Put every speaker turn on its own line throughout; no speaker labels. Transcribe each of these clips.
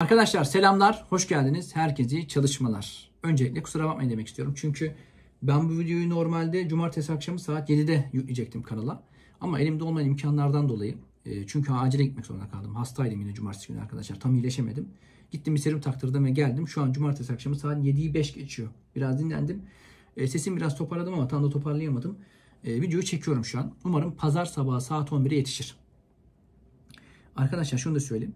Arkadaşlar selamlar, hoş geldiniz. Herkese çalışmalar. Öncelikle kusura bakmayın demek istiyorum. Çünkü ben bu videoyu normalde cumartesi akşamı saat 7'de yükleyecektim kanala. Ama elimde olmayan imkanlardan dolayı e, çünkü acile gitmek zorunda kaldım. Hastaydım yine cumartesi günü arkadaşlar. Tam iyileşemedim. Gittim bir serum taktırdım ve geldim. Şu an cumartesi akşamı saat 7'yi 5 geçiyor. Biraz dinlendim. E, sesim biraz toparladım ama tam da toparlayamadım. E, videoyu çekiyorum şu an. Umarım pazar sabahı saat 11'e yetişir. Arkadaşlar şunu da söyleyeyim.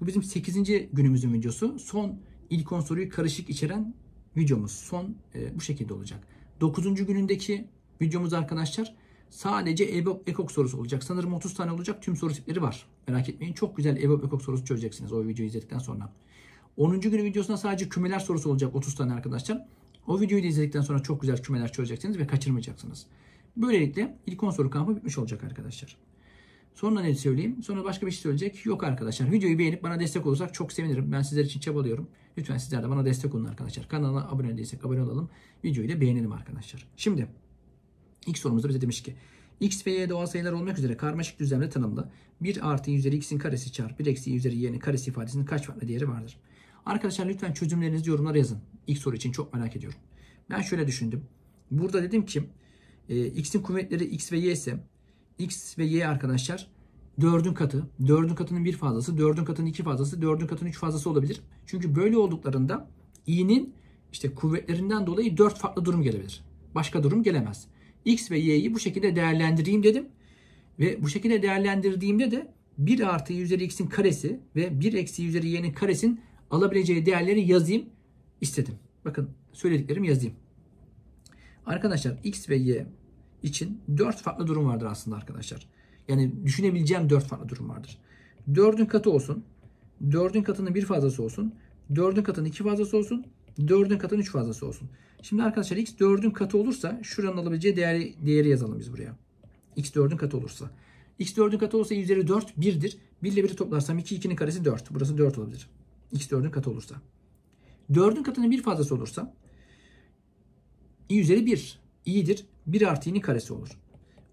Bu bizim 8. günümüzün videosu. Son ilk 10 soruyu karışık içeren videomuz. Son e, bu şekilde olacak. 9. günündeki videomuz arkadaşlar sadece EBOB ekok sorusu olacak. Sanırım 30 tane olacak. Tüm soru tipleri var. Merak etmeyin. Çok güzel EBOB ekok sorusu çözeceksiniz o videoyu izledikten sonra. 10. günü videosunda sadece kümeler sorusu olacak 30 tane arkadaşlar. O videoyu da izledikten sonra çok güzel kümeler çözeceksiniz ve kaçırmayacaksınız. Böylelikle ilk 10 soru kampı bitmiş olacak arkadaşlar. Sonra ne söyleyeyim? Sonra başka bir şey söyleyecek. Yok arkadaşlar. Videoyu beğenip bana destek olursak çok sevinirim. Ben sizler için çabalıyorum. Lütfen sizler de bana destek olun arkadaşlar. Kanala abone değilsek abone olalım. Videoyu da beğenelim arkadaşlar. Şimdi ilk sorumuzda bize demiş ki x ve y doğal sayılar olmak üzere karmaşık düzlemde tanımlı 1 artı y üzeri x'in karesi çarpı 1 eksi y üzeri y'nin karesi ifadesinin kaç farklı değeri vardır? Arkadaşlar lütfen çözümlerinizi yorumlara yazın. İlk soru için çok merak ediyorum. Ben şöyle düşündüm. Burada dedim ki e, x'in kuvvetleri x ve y ise X ve Y arkadaşlar dördün katı. dördün katının bir fazlası, dördün katının iki fazlası, dördün katının üç fazlası olabilir. Çünkü böyle olduklarında i'nin işte kuvvetlerinden dolayı dört farklı durum gelebilir. Başka durum gelemez. X ve Y'yi bu şekilde değerlendireyim dedim. Ve bu şekilde değerlendirdiğimde de 1 artı y üzeri x'in karesi ve 1 eksi y üzeri y'nin karesinin alabileceği değerleri yazayım istedim. Bakın söylediklerimi yazayım. Arkadaşlar x ve y için dört farklı durum vardır aslında arkadaşlar. Yani düşünebileceğim dört farklı durum vardır. Dördün katı olsun. dördün katının bir fazlası olsun. dördün katının iki fazlası olsun. dördün katının üç fazlası olsun. Şimdi arkadaşlar x dördün katı olursa şuranın alabileceği değeri, değeri yazalım biz buraya. x dördün katı olursa. x dördün katı olsa üzeri 4 birdir. Bir ile biri toplarsam iki ikinin karesi dört. Burası dört olabilir. x dördün katı olursa. Dördün katının bir fazlası olursa i üzeri bir i'dir. 1 artı i'nin karesi olur.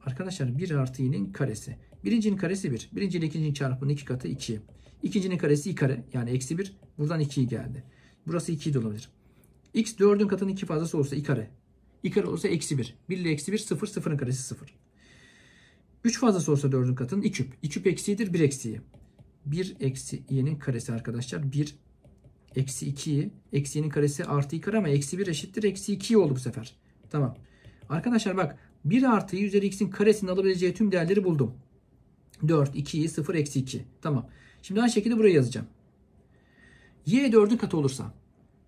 Arkadaşlar 1 artı i'nin karesi. Birincinin karesi 1. Bir. Birinci ile ikincinin çarpımının 2 iki katı 2. İkincinin karesi i kare. Yani eksi 1. Buradan 2 geldi. Burası 2 de olabilir. x 4'ün katının 2 fazlası olursa i kare. i kare olursa eksi 1. 1 ile eksi 1 0. 0'ın karesi 0. 3 fazlası olursa 4'ün katının 2 küp. 2 küp eksiğidir 1 eksiği. 1 eksi i'nin karesi arkadaşlar. 1 eksi 2'yi. Eksi i'nin karesi artı i kare ama eksi 1 eşittir. Eksi 2 oldu bu sefer. Tamam. Arkadaşlar bak 1 artı y üzeri x'in karesinin alabileceği tüm değerleri buldum. 4, 2, 0, eksi 2. Tamam. Şimdi aynı şekilde buraya yazacağım. y 4'ün katı olursa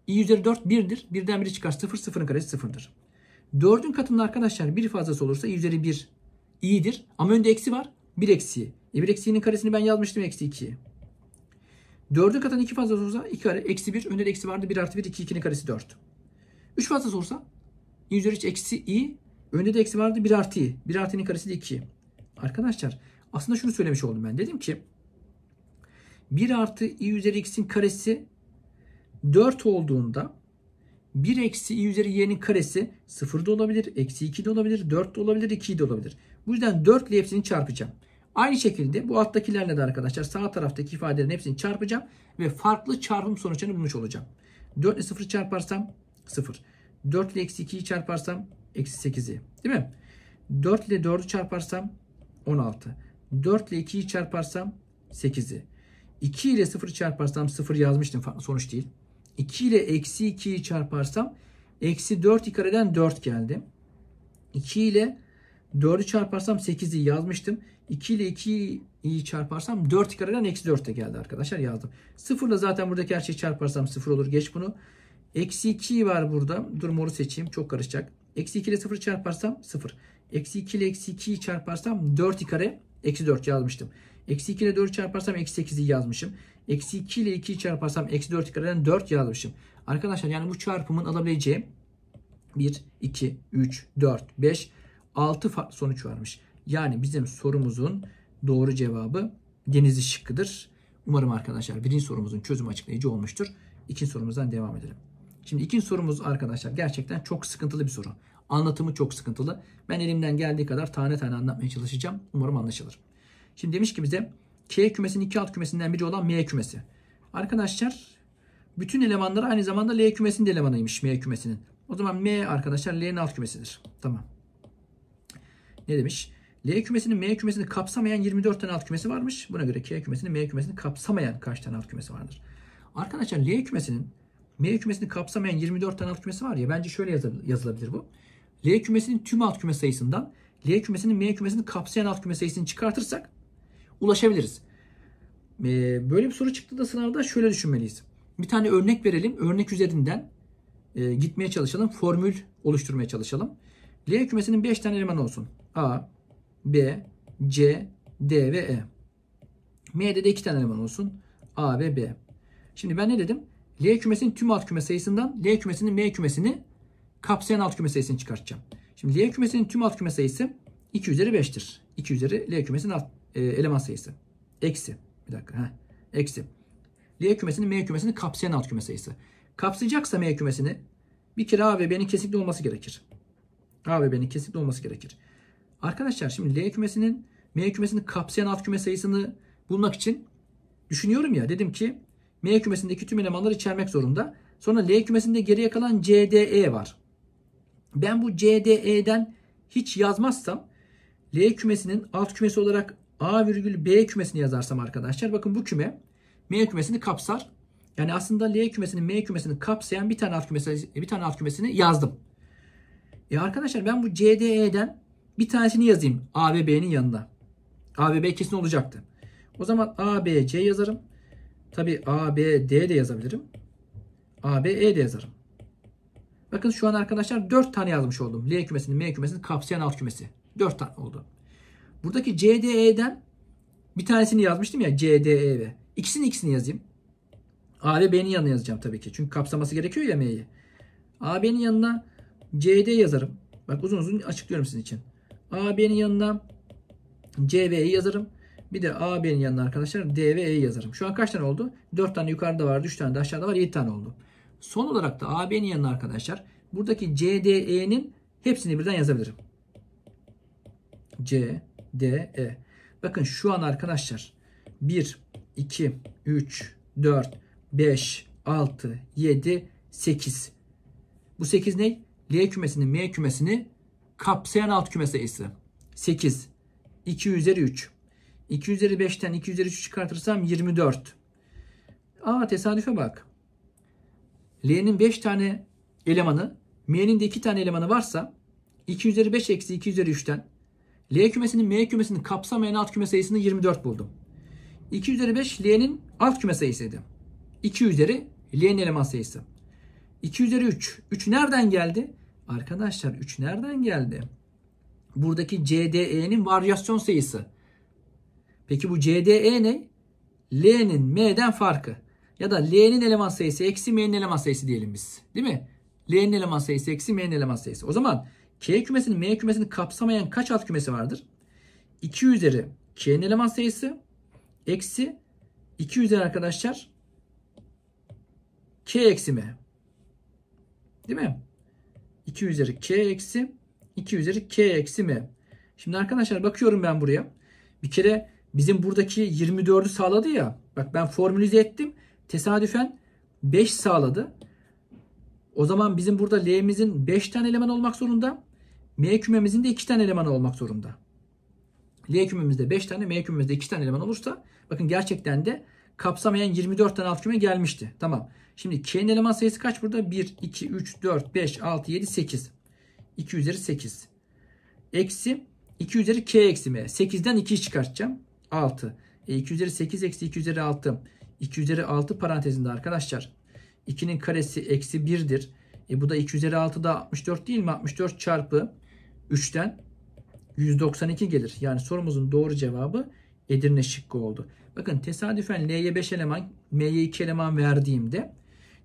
y üzeri 4 1'dir. 1'den 1'i çıkar 0, 0'ın karesi 0'dır. 4'ün katının arkadaşlar bir fazlası olursa y üzeri 1 iyidir. Ama önde eksi var. 1 eksiği. E 1 eksiğinin karesini ben yazmıştım eksi 2'yi. 4'ün katının 2 fazlası olursa 2 kare eksi 1. Önde de eksi vardı. 1 artı 1 2 2'nin karesi 4. 3 fazlası olursa i üzeri eksi i. Önde de eksi vardı 1 artı i. 1 artı i'nin karesi de 2. Arkadaşlar aslında şunu söylemiş oldum ben. Dedim ki 1 artı i üzeri x'in karesi 4 olduğunda 1 eksi i üzeri y'nin karesi 0 da olabilir, eksi 2 de olabilir, 4 de olabilir, 2 de olabilir. Bu yüzden 4 ile hepsini çarpacağım. Aynı şekilde bu alttakilerle de arkadaşlar sağ taraftaki ifadelerin hepsini çarpacağım ve farklı çarpım sonuçlarını bulmuş olacağım. 4 ile 0 çarparsam 0. 4 ile eksi 2'yi çarparsam eksi 8'i. Değil mi? 4 ile 4'ü çarparsam 16. 4 ile 2'yi çarparsam 8'i. 2 ile 0'ı çarparsam 0 yazmıştım sonuç değil. 2 ile eksi 2'yi çarparsam eksi 4 kareden 4 geldi. 2 ile 4'ü çarparsam 8'i yazmıştım. 2 ile 2'yi çarparsam 4 kareden eksi 4 de geldi arkadaşlar yazdım. 0 ile zaten buradaki her şeyi çarparsam 0 olur. Geç bunu. Eksi 2 var burada. Dur moru seçeyim. Çok karışacak. Eksi 2 ile 0 çarparsam 0. Eksi 2 ile eksi 2'yi çarparsam 4 kare. Eksi 4 yazmıştım. Eksi 2 ile 4 çarparsam eksi 8'i yazmışım. Eksi 2 ile 2'yi çarparsam eksi 4 kareden 4 yazmışım. Arkadaşlar yani bu çarpımın alabileceği 1, 2, 3, 4, 5, 6 sonuç varmış. Yani bizim sorumuzun doğru cevabı denizli şıkkıdır. Umarım arkadaşlar birinci sorumuzun çözüm açıklayıcı olmuştur. İkinci sorumuzdan devam edelim. Şimdi ikinci sorumuz arkadaşlar gerçekten çok sıkıntılı bir soru. Anlatımı çok sıkıntılı. Ben elimden geldiği kadar tane tane anlatmaya çalışacağım. Umarım anlaşılır. Şimdi demiş ki bize K kümesinin iki alt kümesinden biri olan M kümesi. Arkadaşlar bütün elemanları aynı zamanda L kümesinin de elemanıymış M kümesinin. O zaman M arkadaşlar L'nin alt kümesidir. Tamam. Ne demiş? L kümesinin M kümesini kapsamayan 24 tane alt kümesi varmış. Buna göre K kümesinin M kümesini kapsamayan kaç tane alt kümesi vardır? Arkadaşlar L kümesinin M kümesini kapsamayan 24 tane alt kümesi var ya bence şöyle yazılabilir bu. L kümesinin tüm alt küme sayısından L kümesinin M kümesini kapsayan alt küme sayısını çıkartırsak ulaşabiliriz. böyle bir soru çıktı da sınavda şöyle düşünmeliyiz. Bir tane örnek verelim. Örnek üzerinden e, gitmeye çalışalım. Formül oluşturmaya çalışalım. L kümesinin 5 tane elemanı olsun. A, B, C, D ve E. M'de de 2 tane eleman olsun. A ve B. Şimdi ben ne dedim? L kümesinin tüm alt küme sayısından L kümesinin M kümesini kapsayan alt küme sayısını çıkartacağım. Şimdi L kümesinin tüm alt küme sayısı 2 üzeri 5'tir. 2 üzeri L kümesinin alt, e, eleman sayısı. Eksi. Bir dakika. Heh. Eksi. L kümesinin M kümesini kapsayan alt küme sayısı. Kapsayacaksa M kümesini bir kere A ve B'nin kesikli olması gerekir. A ve B'nin kesikli olması gerekir. Arkadaşlar şimdi L kümesinin M kümesini kapsayan alt küme sayısını bulmak için düşünüyorum ya dedim ki M kümesindeki tüm elemanları içermek zorunda. Sonra L kümesinde geriye kalan CDE var. Ben bu CDE'den hiç yazmazsam L kümesinin alt kümesi olarak A virgül B kümesini yazarsam arkadaşlar bakın bu küme M kümesini kapsar. Yani aslında L kümesinin M kümesini kapsayan bir tane alt kümesi bir tane alt kümesini yazdım. E arkadaşlar ben bu CDE'den bir tanesini yazayım A ve B'nin yanında. A ve B kesin olacaktı. O zaman A, B, C yazarım. Tabi A, B, D de yazabilirim. A, B, E de yazarım. Bakın şu an arkadaşlar 4 tane yazmış oldum. L kümesini, M kümesini kapsayan alt kümesi. 4 tane oldu. Buradaki C, D, E'den bir tanesini yazmıştım ya C, D, E ve. İkisini ikisini yazayım. A ve B'nin yanına yazacağım tabii ki. Çünkü kapsaması gerekiyor ya M'yi. A, B'nin yanına C, D yazarım. Bak uzun uzun açıklıyorum sizin için. A, B'nin yanına C, V'yi yazarım. Bir de AB'nin yanına arkadaşlar D ve E yazarım. Şu an kaç tane oldu? 4 tane yukarıda var, 3 tane de aşağıda var, 7 tane oldu. Son olarak da AB'nin yanına arkadaşlar buradaki CDE'nin hepsini birden yazabilirim. C, D, E. Bakın şu an arkadaşlar 1, 2, 3, 4, 5, 6, 7, 8. Bu 8 ne? L kümesini, M kümesini kapsayan alt kümesi ise 8. 2 üzeri 3. 2 üzeri 5'ten 2 üzeri 3 çıkartırsam 24. Aa tesadüfe bak. L'nin 5 tane elemanı, M'nin de 2 tane elemanı varsa 2 üzeri 5 eksi 2 üzeri 3'ten L kümesinin M kümesinin kapsamayan alt küme sayısını 24 buldum. 2 üzeri 5 L'nin alt küme sayısıydı. 2 üzeri L'nin eleman sayısı. 2 üzeri 3. 3 nereden geldi? Arkadaşlar 3 nereden geldi? Buradaki CDE'nin varyasyon sayısı. Peki bu CDE ne? L'nin M'den farkı. Ya da L'nin eleman sayısı eksi M'nin eleman sayısı diyelim biz. Değil mi? L'nin eleman sayısı eksi M'nin eleman sayısı. O zaman K kümesinin M kümesini kapsamayan kaç alt kümesi vardır? 2 üzeri K'nin eleman sayısı eksi 2 üzeri arkadaşlar K eksi M. Değil mi? 2 üzeri K eksi 2 üzeri K eksi M. Şimdi arkadaşlar bakıyorum ben buraya. Bir kere bizim buradaki 24'ü sağladı ya. Bak ben formülize ettim. Tesadüfen 5 sağladı. O zaman bizim burada L'mizin 5 tane eleman olmak zorunda. M kümemizin de 2 tane eleman olmak zorunda. L kümemizde 5 tane, M kümemizde 2 tane eleman olursa bakın gerçekten de kapsamayan 24 tane alt küme gelmişti. Tamam. Şimdi K'nin eleman sayısı kaç burada? 1, 2, 3, 4, 5, 6, 7, 8. 2 üzeri 8. Eksi 2 üzeri K eksi M. 8'den 2'yi çıkartacağım. 6. E 2 üzeri 8 eksi 2 üzeri 6. 2 üzeri 6 parantezinde arkadaşlar. 2'nin karesi eksi 1'dir. E bu da 2 üzeri 6 da 64 değil mi? 64 çarpı 3'ten 192 gelir. Yani sorumuzun doğru cevabı Edirne şıkkı oldu. Bakın tesadüfen L'ye 5 eleman, M'ye 2 eleman verdiğimde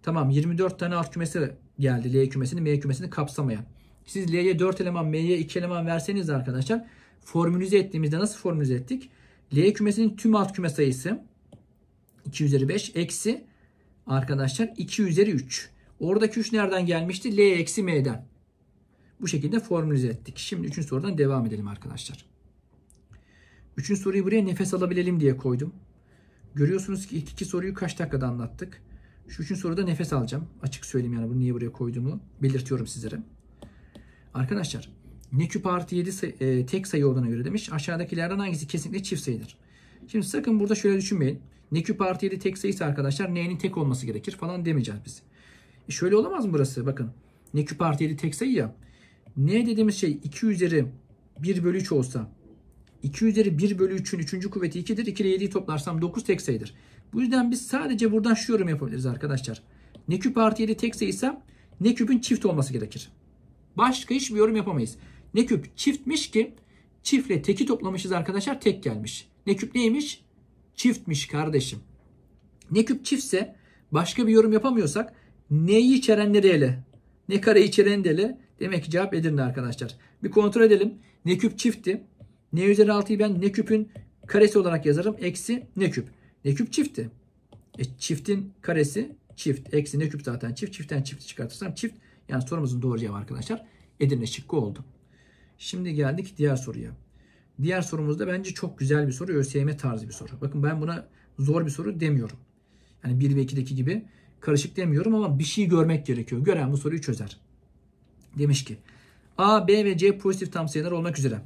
tamam 24 tane alt kümesi geldi. L kümesini, M kümesini kapsamayan. Siz L'ye 4 eleman, M'ye 2 eleman verseniz arkadaşlar formülize ettiğimizde nasıl formülize ettik? L kümesinin tüm alt küme sayısı 2 üzeri 5 eksi arkadaşlar 2 üzeri 3. Oradaki 3 nereden gelmişti? L eksi M'den. Bu şekilde formülize ettik. Şimdi 3. sorudan devam edelim arkadaşlar. 3. soruyu buraya nefes alabilelim diye koydum. Görüyorsunuz ki ilk iki soruyu kaç dakikada anlattık. Şu 3. soruda nefes alacağım. Açık söyleyeyim yani bunu niye buraya koyduğumu belirtiyorum sizlere. Arkadaşlar Neküp artı 7 sayı, e, tek sayı olduğuna göre demiş. Aşağıdakilerden hangisi kesinlikle çift sayıdır? Şimdi sakın burada şöyle düşünmeyin. Neküp artı 7 tek sayısı arkadaşlar n'nin tek olması gerekir falan demeyeceğiz biz. E şöyle olamaz mı burası? Bakın neküp artı 7 tek sayı ya. n dediğimiz şey 2 üzeri 1 bölü 3 olsa 2 üzeri 1 bölü 3'ün 3. kuvveti 2'dir. 2 ile 7'yi toplarsam 9 tek sayıdır. Bu yüzden biz sadece buradan şu yorum yapabiliriz arkadaşlar. Ne küp artı 7 tek sayıysa ne küpün çift olması gerekir. Başka hiçbir yorum yapamayız. Ne küp çiftmiş ki çiftle teki toplamışız arkadaşlar tek gelmiş. Ne küp neymiş? Çiftmiş kardeşim. Ne küp çiftse başka bir yorum yapamıyorsak neyi içerenleri ele. Ne kare içeren de ele. Demek ki cevap Edirne arkadaşlar. Bir kontrol edelim. Ne küp çifti. Ne üzeri 6'yı ben ne küpün karesi olarak yazarım. Eksi ne küp. Ne küp çifti. E, çiftin karesi çift. Eksi ne küp zaten çift. Çiftten çifti çıkartırsam çift. Yani sorumuzun doğru cevabı arkadaşlar Edirne şıkkı oldu. Şimdi geldik diğer soruya. Diğer sorumuz da bence çok güzel bir soru. ÖSYM tarzı bir soru. Bakın ben buna zor bir soru demiyorum. Yani 1 ve 2'deki gibi karışık demiyorum ama bir şey görmek gerekiyor. Gören bu soruyu çözer. Demiş ki A, B ve C pozitif tam sayılar olmak üzere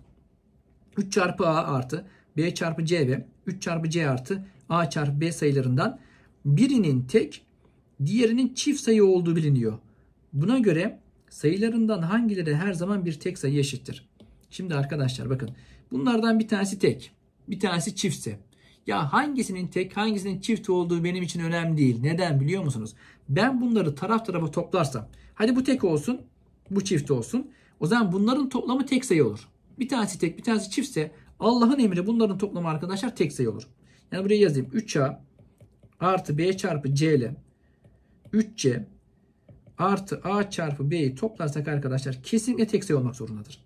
3 çarpı A artı B çarpı C ve 3 çarpı C artı A çarpı B sayılarından birinin tek diğerinin çift sayı olduğu biliniyor. Buna göre Sayılarından hangileri her zaman bir tek sayı eşittir? Şimdi arkadaşlar bakın. Bunlardan bir tanesi tek. Bir tanesi çiftse. Ya hangisinin tek hangisinin çift olduğu benim için önemli değil. Neden biliyor musunuz? Ben bunları taraf tarafa toplarsam. Hadi bu tek olsun. Bu çift olsun. O zaman bunların toplamı tek sayı olur. Bir tanesi tek bir tanesi çiftse Allah'ın emri bunların toplamı arkadaşlar tek sayı olur. Yani buraya yazayım. 3A artı B çarpı C ile 3C artı A çarpı B'yi toplarsak arkadaşlar kesinlikle tek sayı olmak zorundadır.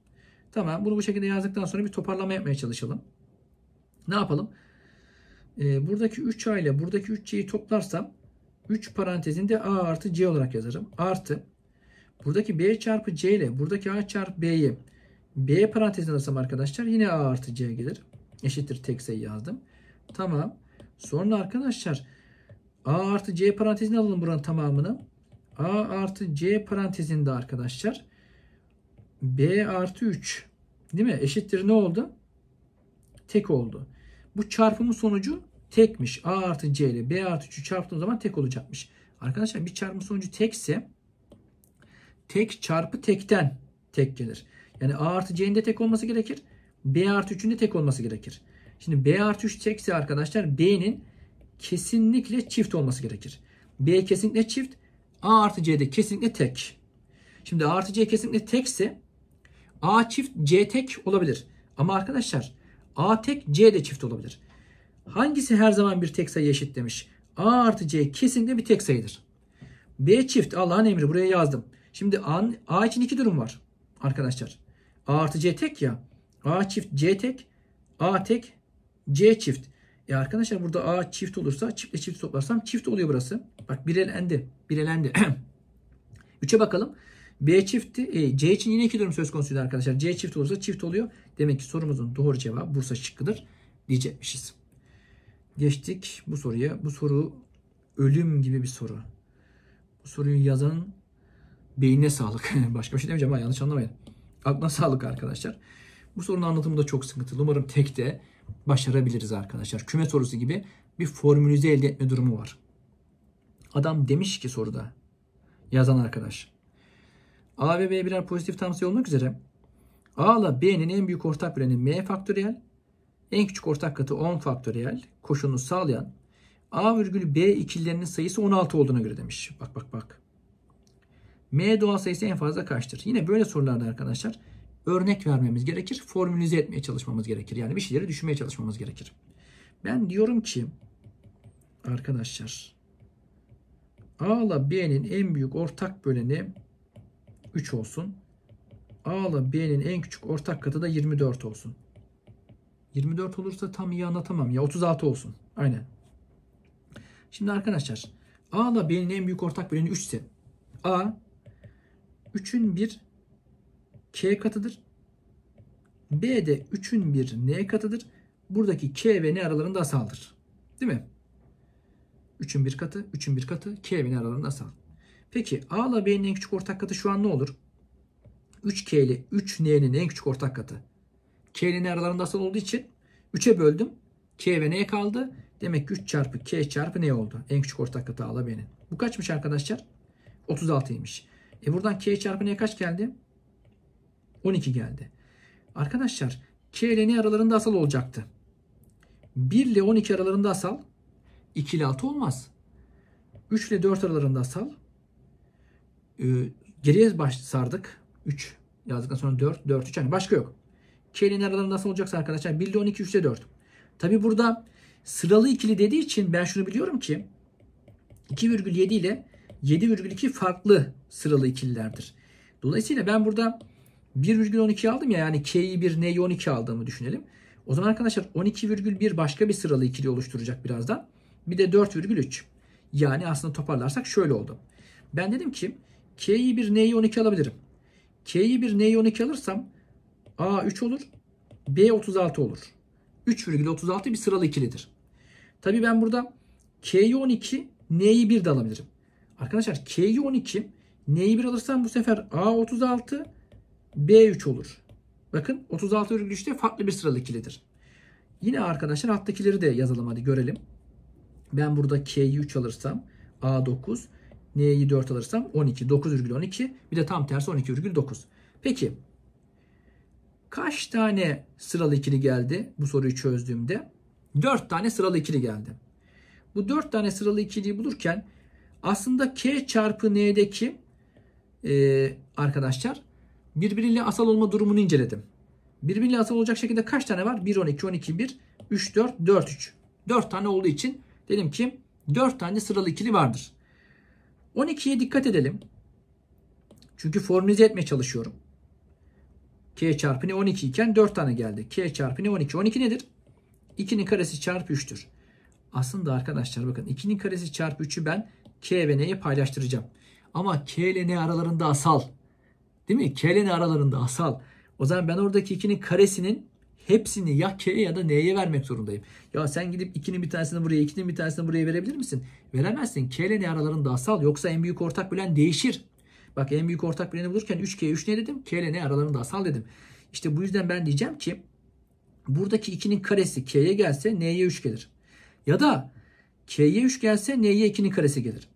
Tamam bunu bu şekilde yazdıktan sonra bir toparlama yapmaya çalışalım. Ne yapalım? Ee, buradaki 3A ile buradaki 3C'yi toplarsam 3 parantezinde A artı C olarak yazarım. Artı buradaki B çarpı C ile buradaki A çarpı B'yi B parantezine alırsam arkadaşlar yine A artı C gelir. Eşittir tek sayı yazdım. Tamam. Sonra arkadaşlar A artı C parantezine alalım buranın tamamını. A artı C parantezinde arkadaşlar B artı 3 değil mi? Eşittir ne oldu? Tek oldu. Bu çarpımın sonucu tekmiş. A artı C ile B artı 3'ü çarptığım zaman tek olacakmış. Arkadaşlar bir çarpım sonucu tekse tek çarpı tekten tek gelir. Yani A artı C'nin de tek olması gerekir. B artı 3'ün de tek olması gerekir. Şimdi B artı 3 tekse arkadaşlar B'nin kesinlikle çift olması gerekir. B kesinlikle çift. A artı C de kesinlikle tek. Şimdi A artı C kesinlikle tekse A çift C tek olabilir. Ama arkadaşlar A tek C de çift olabilir. Hangisi her zaman bir tek sayı eşit demiş. A artı C kesinlikle bir tek sayıdır. B çift Allah'ın emri buraya yazdım. Şimdi A, A için iki durum var arkadaşlar. A artı C tek ya. A çift C tek. A tek C çift. E arkadaşlar burada A çift olursa çiftle çift toplarsam çift oluyor burası. Bak bir elendi. Bir elendi. 3'e bakalım. B çifti e, C için yine iki durum söz konusuydu arkadaşlar. C çift olursa çift oluyor. Demek ki sorumuzun doğru cevabı Bursa şıkkıdır diyecekmişiz. Geçtik bu soruya. Bu soru ölüm gibi bir soru. Bu soruyu yazan beynine sağlık. Başka bir şey demeyeceğim ama yanlış anlamayın. Aklına sağlık arkadaşlar. Bu sorunun anlatımı da çok sıkıntılı. Umarım tek de başarabiliriz arkadaşlar. Küme sorusu gibi bir formülize elde etme durumu var. Adam demiş ki soruda yazan arkadaş. A ve B birer pozitif tam sayı olmak üzere A ile B'nin en büyük ortak böleni M faktöriyel, en küçük ortak katı 10 faktöriyel koşulunu sağlayan A virgül B ikililerinin sayısı 16 olduğuna göre demiş. Bak bak bak. M doğal sayısı en fazla kaçtır? Yine böyle sorularda arkadaşlar örnek vermemiz gerekir. Formülize etmeye çalışmamız gerekir. Yani bir şeyleri düşünmeye çalışmamız gerekir. Ben diyorum ki arkadaşlar A ile B'nin en büyük ortak böleni 3 olsun. A ile B'nin en küçük ortak katı da 24 olsun. 24 olursa tam iyi anlatamam ya 36 olsun. Aynen. Şimdi arkadaşlar A ile B'nin en büyük ortak böleni 3 ise A 3'ün bir k katıdır. B de 3'ün bir n katıdır. Buradaki k ve n aralarında asaldır. Değil mi? 3'ün bir katı, 3'ün bir katı, k ve n aralarında asal. Peki a ile b'nin en küçük ortak katı şu an ne olur? 3k ile 3n'nin en küçük ortak katı. k ile n aralarında asal olduğu için 3'e böldüm. k ve n kaldı. Demek ki 3 çarpı k çarpı n oldu. En küçük ortak katı a ile b'nin. Bu kaçmış arkadaşlar? 36'ymış. E buradan k çarpı n kaç geldi? 12 geldi. Arkadaşlar K ile N aralarında asal olacaktı. 1 ile 12 aralarında asal 2 ile 6 olmaz. 3 ile 4 aralarında asal ee, geriye baş sardık. 3 yazdıktan sonra 4, 4, 3 yani başka yok. K ile N aralarında asal olacaksa arkadaşlar 1 ile 12, 3 ile 4. Tabi burada sıralı ikili dediği için ben şunu biliyorum ki 2,7 ile 7,2 farklı sıralı ikililerdir. Dolayısıyla ben burada 1,12 aldım ya yani K'yi 1, N'yi 12 aldığımı düşünelim. O zaman arkadaşlar 12,1 başka bir sıralı ikili oluşturacak birazdan. Bir de 4,3. Yani aslında toparlarsak şöyle oldu. Ben dedim ki K'yi 1, N'yi 12 alabilirim. K'yi 1, N'yi 12 alırsam A 3 olur, B 36 olur. 3,36 bir sıralı ikilidir. Tabii ben burada K'yi 12, N'yi 1 de alabilirim. Arkadaşlar K'yi 12, N'yi 1 alırsam bu sefer A 36, B3 olur. Bakın 36,3'te farklı bir sıralı ikilidir. Yine arkadaşlar alttakileri de yazalım hadi görelim. Ben burada K'yi 3 alırsam A9, N'yi 4 alırsam 12, 9,12 12, bir de tam tersi 12,9. Peki kaç tane sıralı ikili geldi bu soruyu çözdüğümde? 4 tane sıralı ikili geldi. Bu 4 tane sıralı ikiliyi bulurken aslında K çarpı N'deki e, arkadaşlar birbiriyle asal olma durumunu inceledim. Birbiriyle asal olacak şekilde kaç tane var? 1, 12, 12, 1, 3, 4, 4, 3. 4 tane olduğu için dedim ki 4 tane sıralı ikili vardır. 12'ye dikkat edelim. Çünkü formülize etmeye çalışıyorum. K çarpı ne 12 iken 4 tane geldi. K çarpı ne 12. 12 nedir? 2'nin karesi çarpı 3'tür. Aslında arkadaşlar bakın 2'nin karesi çarpı 3'ü ben K ve N'ye paylaştıracağım. Ama K ile N aralarında asal. Değil mi? K ile N aralarında asal. O zaman ben oradaki ikinin karesinin hepsini ya K'ye ya da N'ye vermek zorundayım. Ya sen gidip ikinin bir tanesini buraya, ikinin bir tanesini buraya verebilir misin? Veremezsin. K ile N aralarında asal. Yoksa en büyük ortak bilen değişir. Bak en büyük ortak bileni bulurken 3K'ye 3 N dedim? K ile N aralarında asal dedim. İşte bu yüzden ben diyeceğim ki buradaki ikinin karesi K'ye gelse N'ye 3 gelir. Ya da K'ye 3 gelse N'ye 2'nin karesi gelir.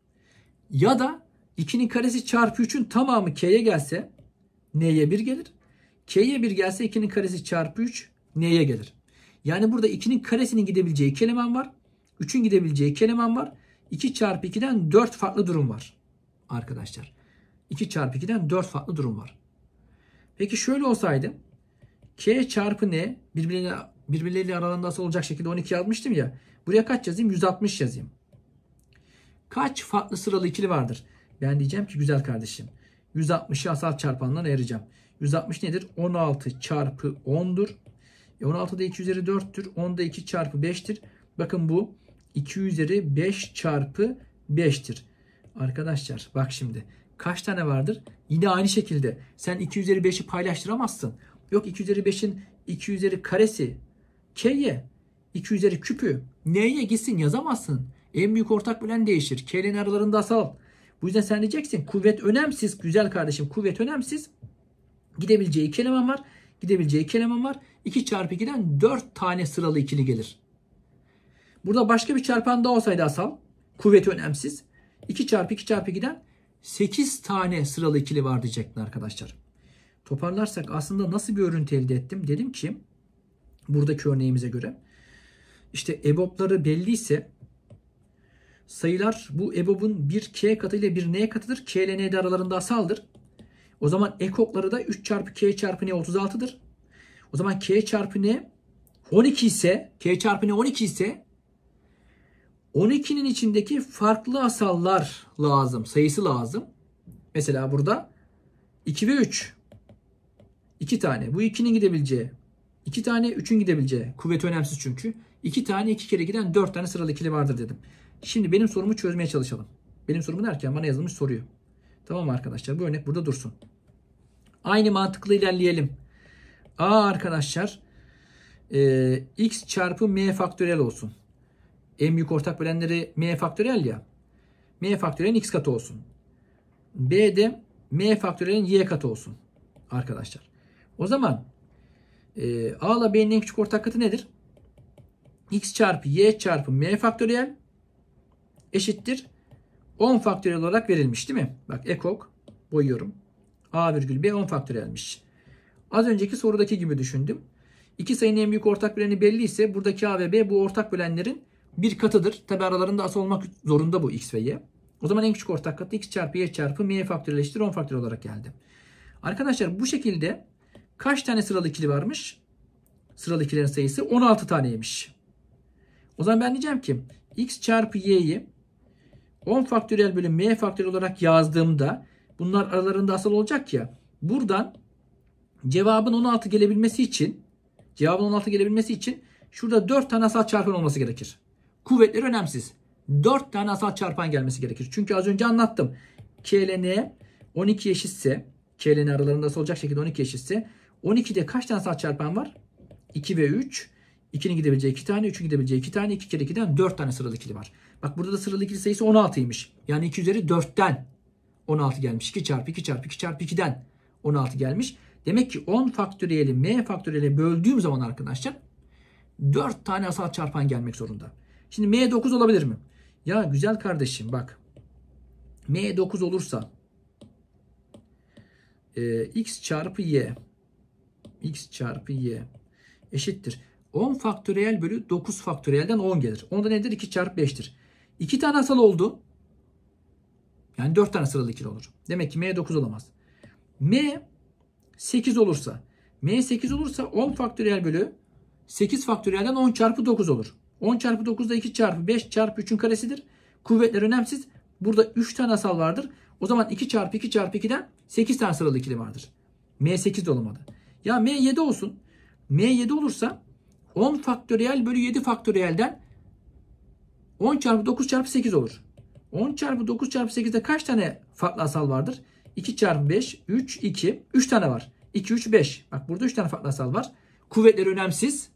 Ya da 2'nin karesi çarpı 3'ün tamamı K'ye gelse n'ye 1 gelir. k'ye 1 gelse 2'nin karesi çarpı 3 n'ye gelir. Yani burada 2'nin karesinin gidebileceği 2 eleman var. 3'ün gidebileceği 2 eleman var. 2 çarpı 2'den 4 farklı durum var arkadaşlar. 2 çarpı 2'den 4 farklı durum var. Peki şöyle olsaydı k çarpı n birbirine, birbirleriyle aralarında nasıl olacak şekilde 12 yazmıştım ya. Buraya kaç yazayım? 160 yazayım. Kaç farklı sıralı ikili vardır? Ben diyeceğim ki güzel kardeşim. 160'ı asal çarpandan ayıracağım. 160 nedir? 16 çarpı 10'dur. E 16 da 2 üzeri 4'tür. 10 da 2 çarpı 5'tir. Bakın bu 2 üzeri 5 çarpı 5'tir. Arkadaşlar bak şimdi kaç tane vardır? Yine aynı şekilde sen 2 üzeri 5'i paylaştıramazsın. Yok 2 üzeri 5'in 2 üzeri karesi k'ye 2 üzeri küpü n'ye gitsin yazamazsın. En büyük ortak bölen değişir. K'lerin aralarında asal. Bu yüzden sen diyeceksin kuvvet önemsiz güzel kardeşim kuvvet önemsiz. Gidebileceği iki eleman var. Gidebileceği iki eleman var. 2 çarpı 2'den 4 tane sıralı ikili gelir. Burada başka bir çarpan daha olsaydı asal kuvvet önemsiz. 2 çarpı 2 çarpı 2'den 8 tane sıralı ikili var diyecektin arkadaşlar. Toparlarsak aslında nasıl bir örüntü elde ettim? Dedim ki buradaki örneğimize göre işte EBOB'ları belliyse sayılar bu EBOB'un bir K katı ile bir N katıdır. K ile N aralarında asaldır. O zaman ekokları da 3 çarpı K çarpı N 36'dır. O zaman K çarpı N 12 ise K çarpı N 12 ise 12'nin içindeki farklı asallar lazım. Sayısı lazım. Mesela burada 2 ve 3. 2 tane. Bu 2'nin gidebileceği. 2 tane 3'ün gidebileceği. Kuvvet önemsiz çünkü. 2 tane 2 kere giden 4 tane sıralı ikili vardır dedim. Şimdi benim sorumu çözmeye çalışalım. Benim sorumu derken bana yazılmış soruyu. Tamam arkadaşlar bu örnek burada dursun. Aynı mantıklı ilerleyelim. A arkadaşlar e, x çarpı m faktöriyel olsun. M yük ortak bölenleri m faktöriyel ya. M faktöriyelin x katı olsun. B de m faktöriyelin y katı olsun. Arkadaşlar. O zaman e, a ile b'nin en küçük ortak katı nedir? x çarpı y çarpı m faktöriyel eşittir 10 faktöriyel olarak verilmiş değil mi? Bak ekok boyuyorum. A virgül B 10 faktöriyelmiş. Az önceki sorudaki gibi düşündüm. İki sayının en büyük ortak böleni belli ise buradaki A ve B bu ortak bölenlerin bir katıdır. Tabi aralarında asıl olmak zorunda bu x ve y. O zaman en küçük ortak katı x çarpı y çarpı m faktörleştir 10 faktör olarak geldi. Arkadaşlar bu şekilde kaç tane sıralı ikili varmış? Sıralı ikilerin sayısı 16 taneymiş. O zaman ben diyeceğim ki x çarpı y'yi 10 faktöriyel bölü m faktöriyel olarak yazdığımda bunlar aralarında asal olacak ya. Buradan cevabın 16 gelebilmesi için cevabın 16 gelebilmesi için şurada 4 tane asal çarpan olması gerekir. Kuvvetleri önemsiz. 4 tane asal çarpan gelmesi gerekir. Çünkü az önce anlattım. K ile N 12 eşitse K ile N aralarında asal olacak şekilde 12 eşitse 12'de kaç tane asal çarpan var? 2 ve 3. 2'nin gidebileceği 2 tane, 3'ün gidebileceği 2 tane, 2 kere 2'den 4 tane sıralı ikili var. Bak burada da sıralı ikili sayısı 16'ymış. Yani 2 üzeri 4'ten 16 gelmiş. 2 çarpı 2 çarpı 2 çarpı 2'den 16 gelmiş. Demek ki 10 faktöriyeli m faktöriyeli böldüğüm zaman arkadaşlar 4 tane asal çarpan gelmek zorunda. Şimdi m 9 olabilir mi? Ya güzel kardeşim bak m 9 olursa e, x çarpı y x çarpı y eşittir. 10 faktöriyel bölü 9 faktöriyelden 10 gelir. 10 da nedir? 2 çarpı 5'tir. İki tane asal oldu. Yani dört tane sıralı ikili olur. Demek ki M 9 olamaz. M 8 olursa M 8 olursa 10 faktöriyel bölü 8 faktöriyelden 10 çarpı 9 olur. 10 çarpı 9 da 2 çarpı 5 çarpı 3'ün karesidir. Kuvvetler önemsiz. Burada 3 tane asal vardır. O zaman 2 çarpı 2 çarpı 2'den 8 tane sıralı ikili vardır. M8 olamadı. Ya M7 olsun. M7 olursa 10 faktöriyel bölü 7 faktöriyelden 10 çarpı 9 çarpı 8 olur. 10 çarpı 9 çarpı 8'de kaç tane farklı asal vardır? 2 çarpı 5, 3, 2, 3 tane var. 2, 3, 5. Bak burada 3 tane farklı asal var. Kuvvetleri önemsiz.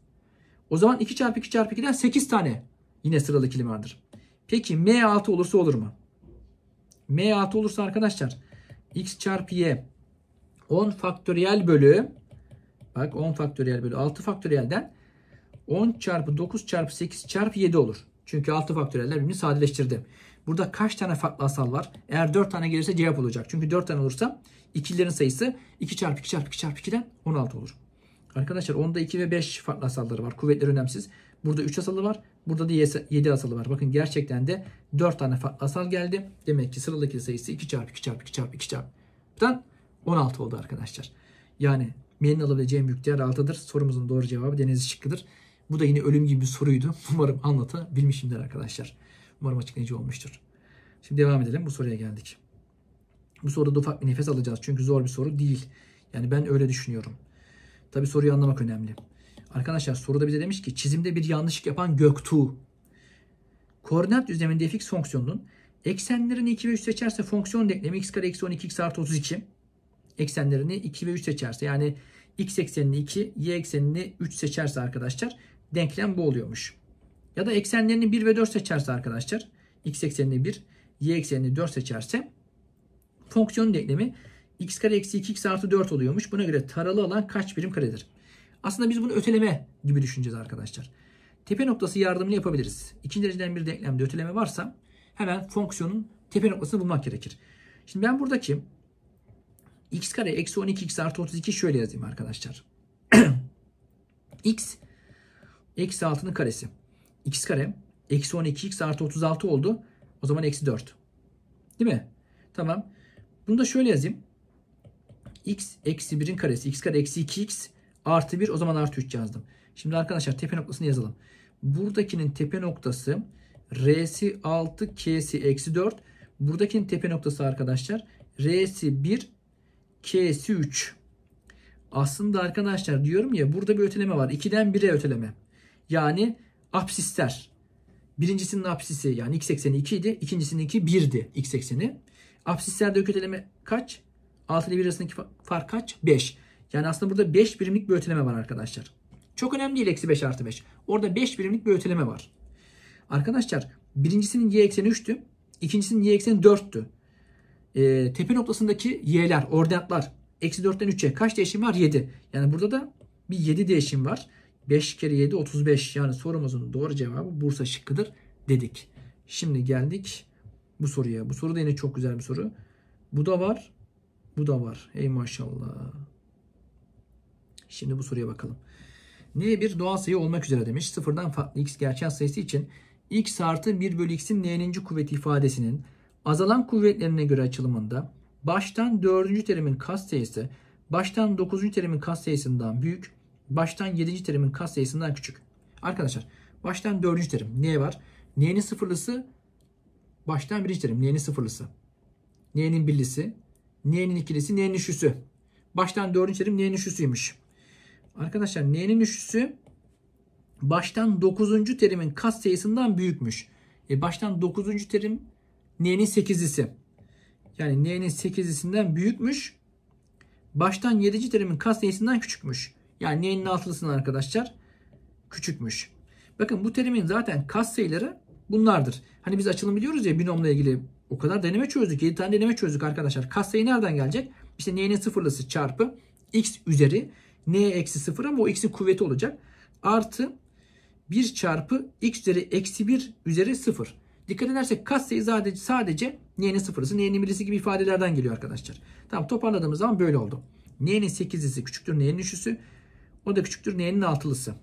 O zaman 2 çarpı 2 çarpı 2'den 8 tane yine sıralı kilim vardır. Peki M6 olursa olur mu? M6 olursa arkadaşlar x çarpı y 10 faktöriyel bölü bak 10 faktöriyel bölü 6 faktöriyelden 10 çarpı 9 çarpı 8 çarpı 7 olur. Çünkü altı faktöreller birbirini sadeleştirdi. Burada kaç tane farklı asal var? Eğer 4 tane gelirse cevap olacak. Çünkü 4 tane olursa ikililerin sayısı 2 çarpı 2 çarpı 2 çarpı 2'den 16 olur. Arkadaşlar onda 2 ve 5 farklı asalları var. Kuvvetler önemsiz. Burada 3 asalı var. Burada da 7 asalı var. Bakın gerçekten de 4 tane farklı asal geldi. Demek ki sıradaki sayısı 2 çarpı 2 çarpı 2 çarpı 2 çarpı. 16 oldu arkadaşlar. Yani menin alabileceğim büyük değer 6'dır. Sorumuzun doğru cevabı deniz şıkkıdır. Bu da yine ölüm gibi bir soruydu. Umarım anlatabilmişimdir arkadaşlar. Umarım açıklayıcı olmuştur. Şimdi devam edelim. Bu soruya geldik. Bu soruda ufak bir nefes alacağız. Çünkü zor bir soru değil. Yani ben öyle düşünüyorum. Tabi soruyu anlamak önemli. Arkadaşlar soruda bize demiş ki çizimde bir yanlışlık yapan Göktuğ. Koordinat düzleminde fx fonksiyonunun eksenlerini 2 ve 3 seçerse fonksiyon denklemi x kare x 12 x artı 32. Eksenlerini 2 ve 3 seçerse yani x eksenini 2, y eksenini 3 seçerse arkadaşlar denklem bu oluyormuş. Ya da eksenlerini 1 ve 4 seçerse arkadaşlar x eksenini 1, y eksenini 4 seçerse fonksiyonun denklemi x kare eksi 2x artı 4 oluyormuş. Buna göre taralı alan kaç birim karedir? Aslında biz bunu öteleme gibi düşüneceğiz arkadaşlar. Tepe noktası yardımıyla yapabiliriz. İkinci dereceden bir denklemde öteleme varsa hemen fonksiyonun tepe noktasını bulmak gerekir. Şimdi ben buradaki x kare eksi 12x artı 32 şöyle yazayım arkadaşlar. x Eksi 6'nın karesi. X kare. Eksi 12x artı 36 oldu. O zaman eksi 4. Değil mi? Tamam. Bunu da şöyle yazayım. X eksi 1'in karesi. X kare eksi 2x artı 1 o zaman artı 3 yazdım. Şimdi arkadaşlar tepe noktasını yazalım. Buradakinin tepe noktası R'si 6 K'si eksi 4. Buradakinin tepe noktası arkadaşlar R'si 1 K'si 3. Aslında arkadaşlar diyorum ya burada bir öteleme var. 2'den 1'e öteleme. Yani apsisler. Birincisinin apsisi yani x ekseni 2 idi. İkincisinin 2 1'di x ekseni. Apsislerde ököteleme kaç? 6 ile 1 arasındaki fark kaç? 5. Yani aslında burada 5 birimlik bir öteleme var arkadaşlar. Çok önemli değil eksi 5 artı 5. Orada 5 birimlik bir öteleme var. Arkadaşlar birincisinin y ekseni 3'tü. İkincisinin y ekseni 4'tü. E, ee, tepe noktasındaki y'ler, ordinatlar eksi 4'ten 3'e kaç değişim var? 7. Yani burada da bir 7 değişim var. 5 kere 7 35 yani sorumuzun doğru cevabı Bursa şıkkıdır dedik. Şimdi geldik bu soruya. Bu soru da yine çok güzel bir soru. Bu da var. Bu da var. Ey maşallah. Şimdi bu soruya bakalım. N bir doğal sayı olmak üzere demiş. Sıfırdan farklı x gerçek sayısı için x artı 1 bölü x'in ninci kuvveti ifadesinin azalan kuvvetlerine göre açılımında baştan 4. terimin katsayısı baştan 9. terimin katsayısından büyük baştan 7. terimin katsayısından küçük. Arkadaşlar baştan 4. terim n var. n'nin sıfırlısı baştan 1. terim n'nin sıfırlısı. n'nin birlisi, n'nin ikilisi, n'nin üçlüsü. Baştan 4. terim n'nin üçlüsüymüş. Arkadaşlar n'nin üçlüsü baştan 9. terimin katsayısından büyükmüş. E baştan 9. terim n'nin 8'lisi. Yani n'nin 8'lisinden büyükmüş. Baştan 7. terimin katsayısından küçükmüş. Yani n'nin altılısının arkadaşlar küçükmüş. Bakın bu terimin zaten kas sayıları bunlardır. Hani biz açılım biliyoruz ya binomla ilgili o kadar deneme çözdük. 7 tane deneme çözdük arkadaşlar. Kas sayı nereden gelecek? İşte n'nin sıfırlısı çarpı x üzeri n eksi sıfır ama o x'in kuvveti olacak. Artı 1 çarpı x üzeri eksi 1 üzeri sıfır. Dikkat edersek kas sayı sadece, sadece n'nin sıfırlısı, n'nin birisi gibi ifadelerden geliyor arkadaşlar. Tamam toparladığımız zaman böyle oldu. n'nin sekizlisi küçüktür n'nin üçüsü. O da küçüktür n'nin altılısı.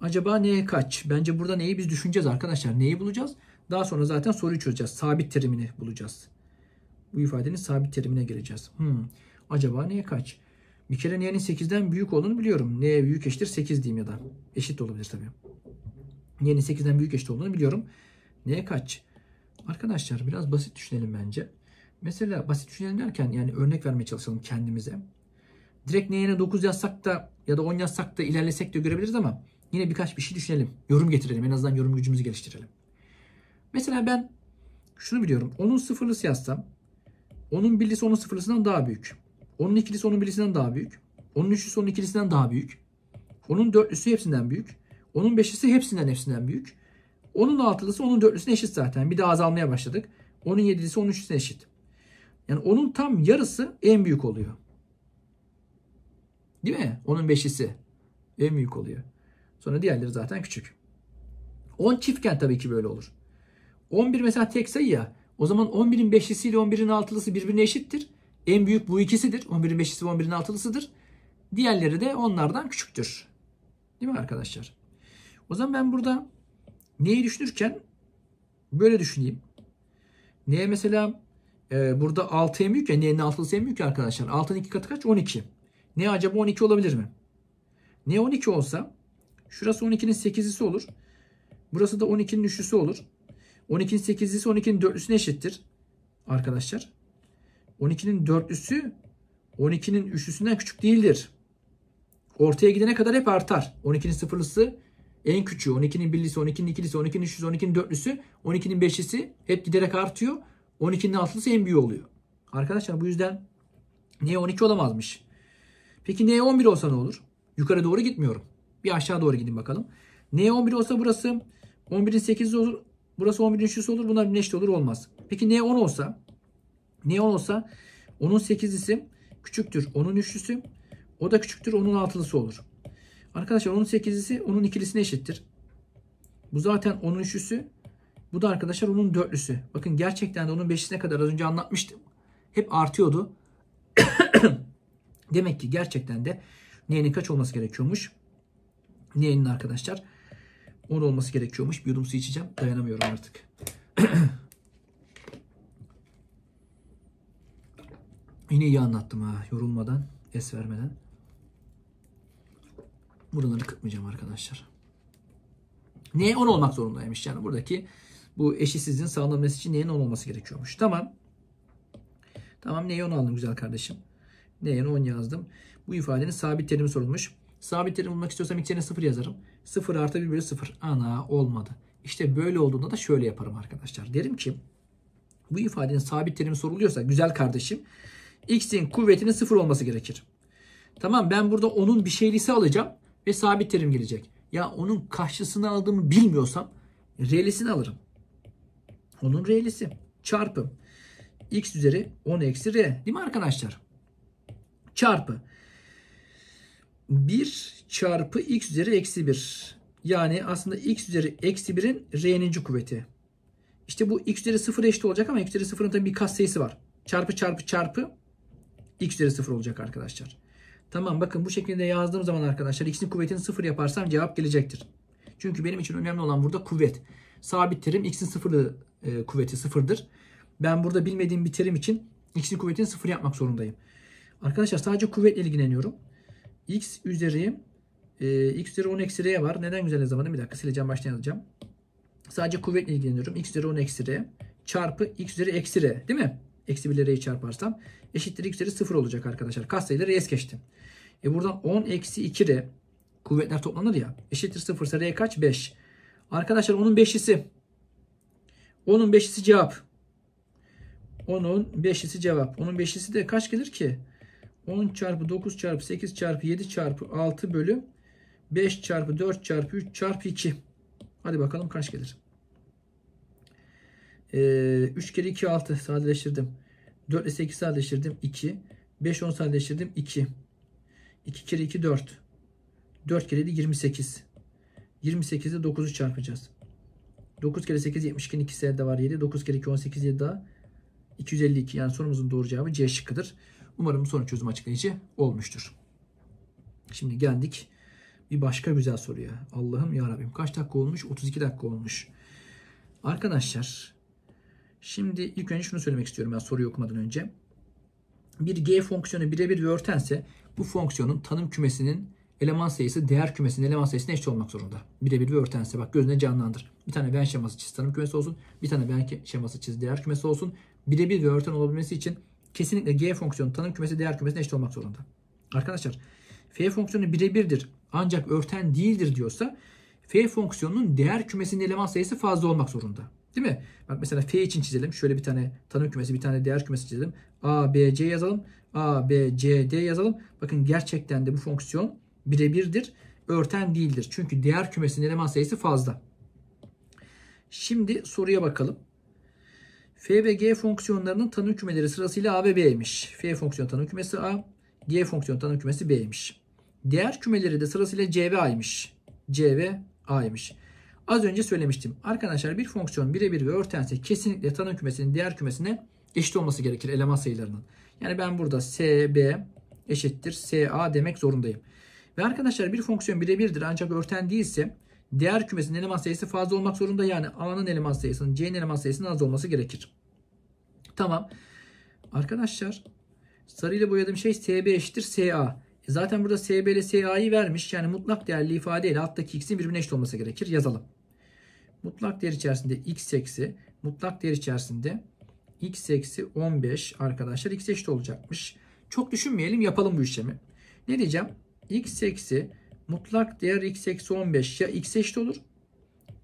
Acaba n'ye kaç? Bence burada neyi biz düşüneceğiz arkadaşlar. Neyi bulacağız. Daha sonra zaten soruyu çözeceğiz. Sabit terimini bulacağız. Bu ifadenin sabit terimine geleceğiz. Hmm. Acaba n'ye kaç? Bir kere n'nin 8'den büyük olduğunu biliyorum. n'ye büyük eşittir 8 diyeyim ya da. Eşit olabilir tabii. n'nin 8'den büyük eşit olduğunu biliyorum. n'ye kaç? Arkadaşlar biraz basit düşünelim bence. Mesela basit düşünelim derken yani örnek vermeye çalışalım kendimize direkt neyine 9 yazsak da ya da 10 yazsak da ilerlesek de görebiliriz ama yine birkaç bir şey düşünelim. Yorum getirelim. En azından yorum gücümüzü geliştirelim. Mesela ben şunu biliyorum. Onun sıfırlısı yazsam onun birlisi onun sıfırlısından daha büyük. Onun ikilisi onun birlisinden daha büyük. Onun üçlüsü onun ikilisinden daha büyük. Onun dörtlüsü hepsinden büyük. Onun beşlisi hepsinden hepsinden büyük. Onun altılısı onun dörtlüsüne eşit zaten. Bir de azalmaya başladık. Onun yedilisi onun üçlüsüne eşit. Yani onun tam yarısı en büyük oluyor. Değil mi? Onun beşisi en büyük oluyor. Sonra diğerleri zaten küçük. 10 çiftken tabii ki böyle olur. 11 mesela tek sayı ya. O zaman 11'in beşlisiyle 11'in altılısı birbirine eşittir. En büyük bu ikisidir. 11'in beşlisi ve 11'in altılısıdır. Diğerleri de onlardan küçüktür. Değil mi arkadaşlar? O zaman ben burada neyi düşünürken böyle düşüneyim. Neye mesela e, burada 6 en büyük ya. N'nin altılısı en büyük arkadaşlar. 6'nın 2 katı kaç? 12. Ne acaba 12 olabilir mi? Ne 12 olsa şurası 12'nin 8'lisi olur. Burası da 12'nin üçlüsü olur. 12'nin 8'lisi 12'nin dörtlüsüne eşittir. Arkadaşlar. 12'nin dörtlüsü 12'nin üçlüsünden küçük değildir. Ortaya gidene kadar hep artar. 12'nin sıfırlısı en küçüğü. 12'nin birlisi, 12'nin ikilisi, 12'nin üçlüsü, 12'nin dörtlüsü, 12'nin beşlisi hep giderek artıyor. 12'nin altılısı en büyük oluyor. Arkadaşlar bu yüzden niye 12 olamazmış? Peki N11 e olsa ne olur? Yukarı doğru gitmiyorum. Bir aşağı doğru gidin bakalım. N11 e olsa burası 11'in 8'i olur. Burası 11'in 3'üsü olur. Bunlar eşit olur olmaz. Peki N10 e olsa? N10 olsa 10'un 8'lisi küçüktür 10'un 3'lüsü. O da küçüktür 10'un 6'lısı olur. Arkadaşlar 10'un 8'lisi 10'un ikilisine eşittir. Bu zaten 10'un 3'lüsü. Bu da arkadaşlar 10'un 4'lüsü. Bakın gerçekten de 10'un 5'lisine kadar az önce anlatmıştım. Hep artıyordu. Demek ki gerçekten de n'nin kaç olması gerekiyormuş? N'nin arkadaşlar 10 olması gerekiyormuş. Bir yudum su içeceğim. Dayanamıyorum artık. Yine iyi anlattım ha. Yorulmadan, es vermeden. Buraları kıtmayacağım arkadaşlar. N'ye 10 olmak zorundaymış yani. Buradaki bu eşitsizliğin sağlanması için N'nin 10 olması gerekiyormuş. Tamam. Tamam N'ye 10 aldım güzel kardeşim. D yerine 10 yazdım. Bu ifadenin sabit terimi sorulmuş. Sabit terim bulmak istiyorsam x yerine 0 yazarım. 0 artı 1 bölü 0. Ana olmadı. İşte böyle olduğunda da şöyle yaparım arkadaşlar. Derim ki bu ifadenin sabit terimi soruluyorsa güzel kardeşim x'in kuvvetinin 0 olması gerekir. Tamam ben burada onun bir şeylisi alacağım ve sabit terim gelecek. Ya onun karşısını aldığımı bilmiyorsam re'lisini alırım. Onun re'lisi Çarpı x üzeri 10 eksi r değil mi arkadaşlar? çarpı 1 çarpı x üzeri eksi 1. Yani aslında x üzeri eksi 1'in r'ninci kuvveti. İşte bu x üzeri 0 eşit olacak ama x üzeri 0'ın tabii bir sayısı var. Çarpı çarpı çarpı x üzeri 0 olacak arkadaşlar. Tamam bakın bu şekilde yazdığım zaman arkadaşlar x'in kuvvetini 0 yaparsam cevap gelecektir. Çünkü benim için önemli olan burada kuvvet. Sabit terim x'in 0 e, kuvveti 0'dır. Ben burada bilmediğim bir terim için x'in kuvvetini 0 yapmak zorundayım. Arkadaşlar sadece kuvvetle ilgileniyorum. X üzeri e, x üzeri 10 eksi r var. Neden güzel zamanı? Bir dakika sileceğim baştan yazacağım. Sadece kuvvetle ilgileniyorum. x üzeri 10 eksi r çarpı x üzeri eksi r değil mi? Eksi 1 ile r'yi çarparsam eşittir x üzeri 0 olacak arkadaşlar. Katsayıyla r'ye geçtim. E buradan 10 eksi 2 r kuvvetler toplanır ya. Eşittir 0 ise r kaç? 5. Arkadaşlar onun 5'isi. Onun 5'isi cevap. Onun 5'isi cevap. Onun 5'isi de kaç gelir ki? 10 çarpı 9 çarpı 8 çarpı 7 çarpı 6 bölü 5 çarpı 4 çarpı 3 çarpı 2. Hadi bakalım kaç gelir. Ee, 3 kere 2 6 sadeleştirdim. 4 ile 8 sadeleştirdim 2. 5 10 sadeleştirdim 2. 2 kere 2 4. 4 kere 7 28. ile 9'u çarpacağız. 9 kere 8 72'nin ikisi elde var 7. 9 kere 2 18 7 daha 252. Yani sorumuzun doğru cevabı C şıkkıdır. Umarım sonuç çözüm açıklayıcı olmuştur. Şimdi geldik bir başka güzel soruya. Allah'ım ya Rabbim kaç dakika olmuş? 32 dakika olmuş. Arkadaşlar şimdi ilk önce şunu söylemek istiyorum ben soruyu okumadan önce. Bir G fonksiyonu birebir bir örtense bu fonksiyonun tanım kümesinin eleman sayısı değer kümesinin eleman sayısına eşit olmak zorunda. Birebir bir örtense bak gözüne canlandır. Bir tane ben şeması çiz tanım kümesi olsun. Bir tane ben şeması çiz değer kümesi olsun. Birebir bir örten olabilmesi için kesinlikle g fonksiyonu tanım kümesi değer kümesine eşit olmak zorunda. Arkadaşlar f fonksiyonu birebirdir ancak örten değildir diyorsa f fonksiyonunun değer kümesinin eleman sayısı fazla olmak zorunda. Değil mi? Bak mesela f için çizelim. Şöyle bir tane tanım kümesi, bir tane değer kümesi çizelim. A, B, C yazalım. A, B, C, D yazalım. Bakın gerçekten de bu fonksiyon birebirdir. Örten değildir. Çünkü değer kümesinin eleman sayısı fazla. Şimdi soruya bakalım. F ve G fonksiyonlarının tanım kümeleri sırasıyla A ve B'ymiş. F fonksiyon tanım kümesi A, G fonksiyon tanım kümesi B'ymiş. Diğer kümeleri de sırasıyla C ve A'ymış. C ve A'ymış. Az önce söylemiştim. Arkadaşlar bir fonksiyon birebir ve örtense kesinlikle tanım kümesinin diğer kümesine eşit olması gerekir eleman sayılarının. Yani ben burada SB eşittir SA demek zorundayım. Ve arkadaşlar bir fonksiyon birebirdir ancak örten değilse Diğer kümesinin eleman sayısı fazla olmak zorunda. Yani A'nın eleman sayısının C'nin eleman sayısının az olması gerekir. Tamam. Arkadaşlar sarıyla boyadığım şey SB eşittir SA. E zaten burada SB ile SA'yı vermiş. Yani mutlak değerli ifadeyle alttaki x'in birbirine eşit olması gerekir. Yazalım. Mutlak değer içerisinde x eksi mutlak değer içerisinde x eksi 15 arkadaşlar x eşit olacakmış. Çok düşünmeyelim yapalım bu işlemi. Ne diyeceğim? x eksi mutlak değer x eksi 15 ya x eşit olur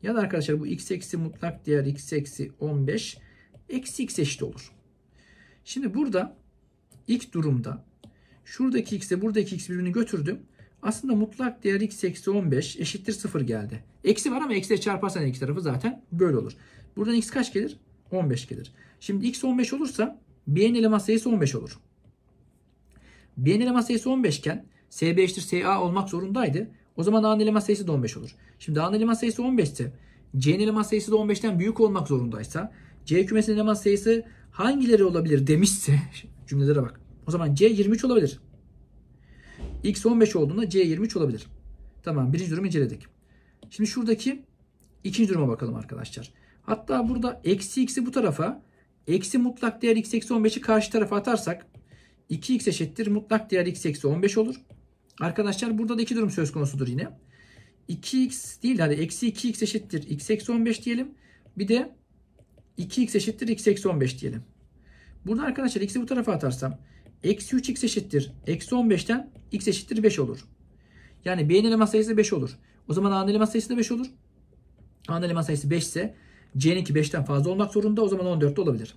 ya da arkadaşlar bu x eksi mutlak değer x eksi 15 eksi x eşit olur. Şimdi burada ilk durumda şuradaki x ile buradaki x birbirini götürdüm. Aslında mutlak değer x eksi 15 eşittir 0 geldi. Eksi var ama eksi çarparsan iki tarafı zaten böyle olur. Buradan x kaç gelir? 15 gelir. Şimdi x 15 olursa b'nin eleman sayısı 15 olur. B'nin eleman sayısı 15 iken SB eşittir SA olmak zorundaydı. O zaman A'nın eleman sayısı da 15 olur. Şimdi A'nın eleman sayısı 15 ise C'nin eleman sayısı da 15'ten büyük olmak zorundaysa C kümesinin eleman sayısı hangileri olabilir demişse cümlelere bak. O zaman C 23 olabilir. X 15 olduğunda C 23 olabilir. Tamam birinci durumu inceledik. Şimdi şuradaki ikinci duruma bakalım arkadaşlar. Hatta burada eksi x'i bu tarafa eksi mutlak değer x eksi 15'i karşı tarafa atarsak 2x eşittir mutlak değer x eksi 15 olur. Arkadaşlar burada da iki durum söz konusudur yine. 2x değil hadi eksi 2x eşittir x eksi 15 diyelim. Bir de 2x eşittir x eksi 15 diyelim. Burada arkadaşlar x'i bu tarafa atarsam eksi 3x eşittir eksi 15'ten x eşittir 5 olur. Yani b'nin eleman sayısı 5 olur. O zaman a'nın eleman sayısı da 5 olur. A'nın eleman sayısı 5 ise c'ninki 5'ten fazla olmak zorunda. O zaman 14 de olabilir.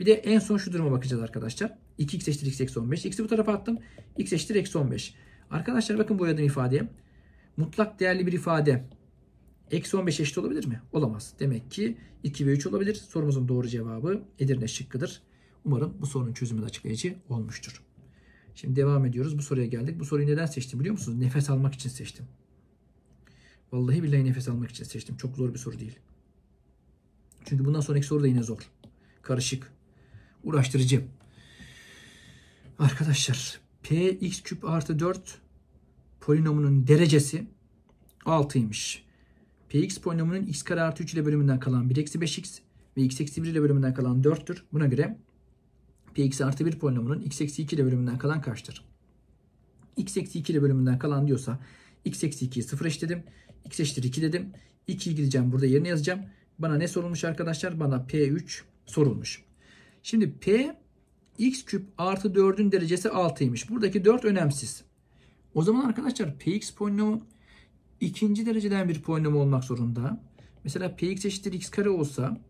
Bir de en son şu duruma bakacağız arkadaşlar. 2x eşittir x eksi 15. X'i bu tarafa attım. x eşittir eksi 15. Arkadaşlar bakın boyadığım ifadeye. Mutlak değerli bir ifade. Eksi 15 eşit olabilir mi? Olamaz. Demek ki 2 ve 3 olabilir. Sorumuzun doğru cevabı Edirne şıkkıdır. Umarım bu sorunun çözümü de açıklayıcı olmuştur. Şimdi devam ediyoruz. Bu soruya geldik. Bu soruyu neden seçtim biliyor musunuz? Nefes almak için seçtim. Vallahi billahi nefes almak için seçtim. Çok zor bir soru değil. Çünkü bundan sonraki soru da yine zor. Karışık. Uğraştırıcı. Arkadaşlar P x küp artı 4 polinomunun derecesi 6'ymış. Px polinomunun x kare artı 3 ile bölümünden kalan 1 eksi 5x ve x eksi 1 ile bölümünden kalan 4'tür. Buna göre px artı 1 polinomunun x eksi 2 ile bölümünden kalan kaçtır? x eksi 2 ile bölümünden kalan diyorsa x eksi 2'yi 0 eşitledim. x eşittir 2 dedim. 2'yi gideceğim burada yerine yazacağım. Bana ne sorulmuş arkadaşlar? Bana p3 sorulmuş. Şimdi p x küp artı 4'ün derecesi 6'ymış. Buradaki 4 önemsiz. O zaman arkadaşlar px polinomu ikinci dereceden bir polinom olmak zorunda. Mesela px eşittir x kare olsa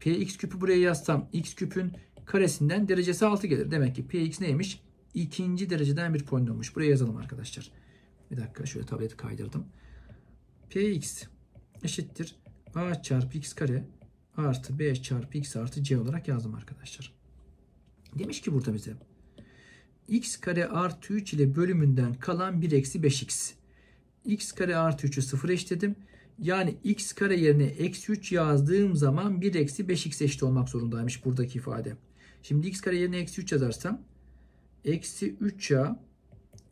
px küpü buraya yazsam x küpün karesinden derecesi 6 gelir. Demek ki px neymiş? İkinci dereceden bir polinommuş. Buraya yazalım arkadaşlar. Bir dakika şöyle tableti kaydırdım. px eşittir a çarpı x kare artı b çarpı x artı c olarak yazdım arkadaşlar. Demiş ki burada bize x kare artı 3 ile bölümünden kalan 1 eksi 5x. x kare artı 3'ü 0 eşledim. Yani x kare yerine eksi 3 yazdığım zaman 1 eksi 5x eşit olmak zorundaymış buradaki ifade. Şimdi x kare yerine eksi 3 yazarsam eksi 3a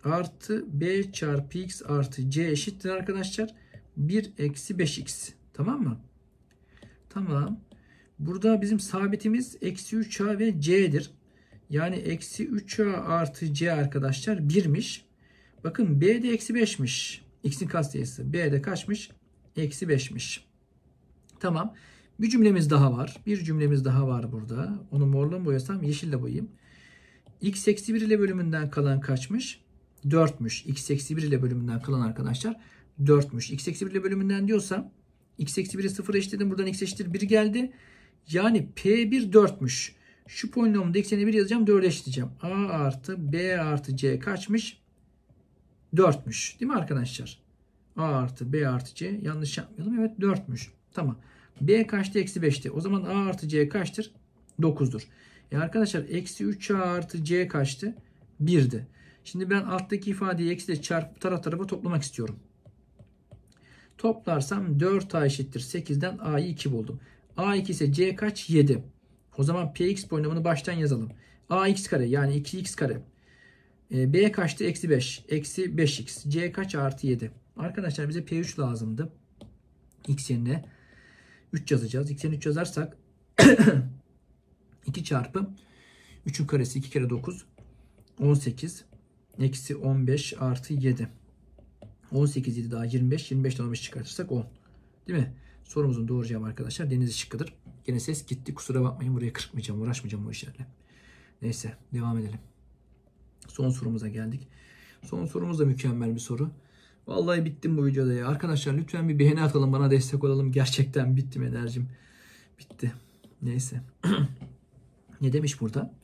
artı b çarpı x artı c eşittir arkadaşlar. 1 eksi 5x. Tamam mı? Tamam. Burada bizim sabitimiz eksi 3a ve c'dir. Yani eksi 3a artı c arkadaşlar 1'miş. Bakın b de eksi 5'miş. X'in katsayısı. B de kaçmış? Eksi 5'miş. Tamam. Bir cümlemiz daha var. Bir cümlemiz daha var burada. Onu morla mı boyasam? Yeşille boyayayım. X eksi 1 ile bölümünden kalan kaçmış? 4'müş. X eksi 1 ile bölümünden kalan arkadaşlar 4'müş. X eksi 1 ile bölümünden diyorsam X eksi 1'i 0 eşitledim. Buradan X eşittir 1 geldi. Yani P1 4'müş. Şu polinomda ekseni 1 yazacağım 4 eşitleyeceğim. A artı B artı C kaçmış? 4'müş. Değil mi arkadaşlar? A artı B artı C yanlış yapmayalım. Evet 4'müş. Tamam. B kaçtı? Eksi 5'ti. O zaman A artı C kaçtır? 9'dur. E arkadaşlar eksi 3A artı C kaçtı? 1'di. Şimdi ben alttaki ifadeyi eksi de çarpıp taraf tarafa toplamak istiyorum. Toplarsam 4A eşittir. 8'den A'yı 2 buldum. A2 ise C kaç? 7. O zaman px polinomunu baştan yazalım. ax kare yani 2x kare. Ee, b kaçtı? Eksi 5. Eksi 5x. c kaç? Artı 7. Arkadaşlar bize p3 lazımdı. x yerine 3 yazacağız. x yerine 3 yazarsak 2 çarpı 3'ün karesi 2 kere 9 18 eksi 15 artı 7 18 7 daha 25 25'ten 15 çıkartırsak 10 değil mi? Sorumuzun doğru cevabı arkadaşlar deniz şıkkıdır. Gene ses gitti. Kusura bakmayın buraya kırpmayacağım. Uğraşmayacağım bu işlerle. Neyse devam edelim. Son sorumuza geldik. Son sorumuz da mükemmel bir soru. Vallahi bittim bu videoda ya. Arkadaşlar lütfen bir beğeni atalım. Bana destek olalım. Gerçekten bittim enerjim. Bitti. Neyse. ne demiş burada?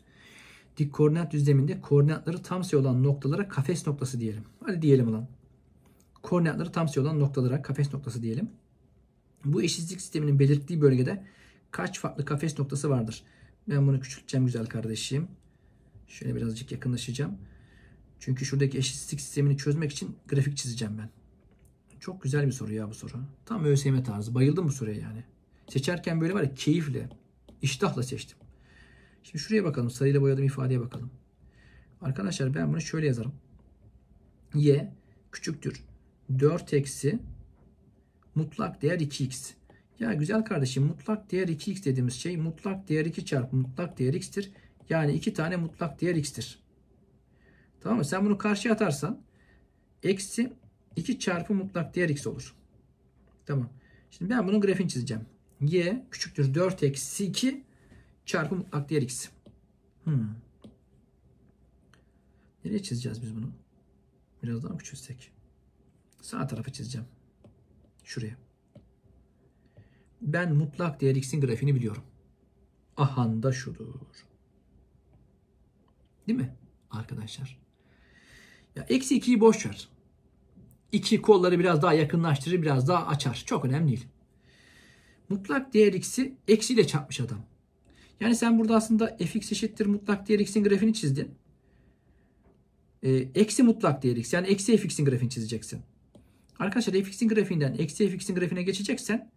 Dik koordinat düzleminde koordinatları tam sayı olan noktalara kafes noktası diyelim. Hadi diyelim lan. Koordinatları tam sayı olan noktalara kafes noktası diyelim. Bu eşitlik sisteminin belirttiği bölgede kaç farklı kafes noktası vardır? Ben bunu küçülteceğim güzel kardeşim. Şöyle birazcık yakınlaşacağım. Çünkü şuradaki eşitsizlik sistemini çözmek için grafik çizeceğim ben. Çok güzel bir soru ya bu soru. Tam ÖSYM tarzı. Bayıldım bu soruya yani. Seçerken böyle var ya keyifle, iştahla seçtim. Şimdi şuraya bakalım. Sarıyla boyadığım ifadeye bakalım. Arkadaşlar ben bunu şöyle yazarım. Y küçüktür. 4 eksi mutlak değer 2x. Ya güzel kardeşim mutlak değer 2x dediğimiz şey mutlak değer 2 çarpı mutlak değer x'tir. Yani 2 tane mutlak değer x'tir. Tamam mı? Sen bunu karşıya atarsan eksi 2 çarpı mutlak değer x olur. Tamam. Şimdi ben bunun grafiğini çizeceğim. y küçüktür 4 eksi 2 çarpı mutlak değer x. Hmm. Nereye çizeceğiz biz bunu? Biraz daha mı küçülsek? Sağ tarafı çizeceğim. Şuraya ben mutlak değer x'in grafiğini biliyorum. Ahanda şudur. Değil mi arkadaşlar? Ya eksi 2'yi boş ver. İki kolları biraz daha yakınlaştırır, biraz daha açar. Çok önemli değil. Mutlak değer x'i eksiyle çarpmış adam. Yani sen burada aslında fx eşittir mutlak değer x'in grafiğini çizdin. E, eksi mutlak değer x yani eksi fx'in grafiğini çizeceksin. Arkadaşlar fx'in grafiğinden eksi fx'in grafiğine geçeceksen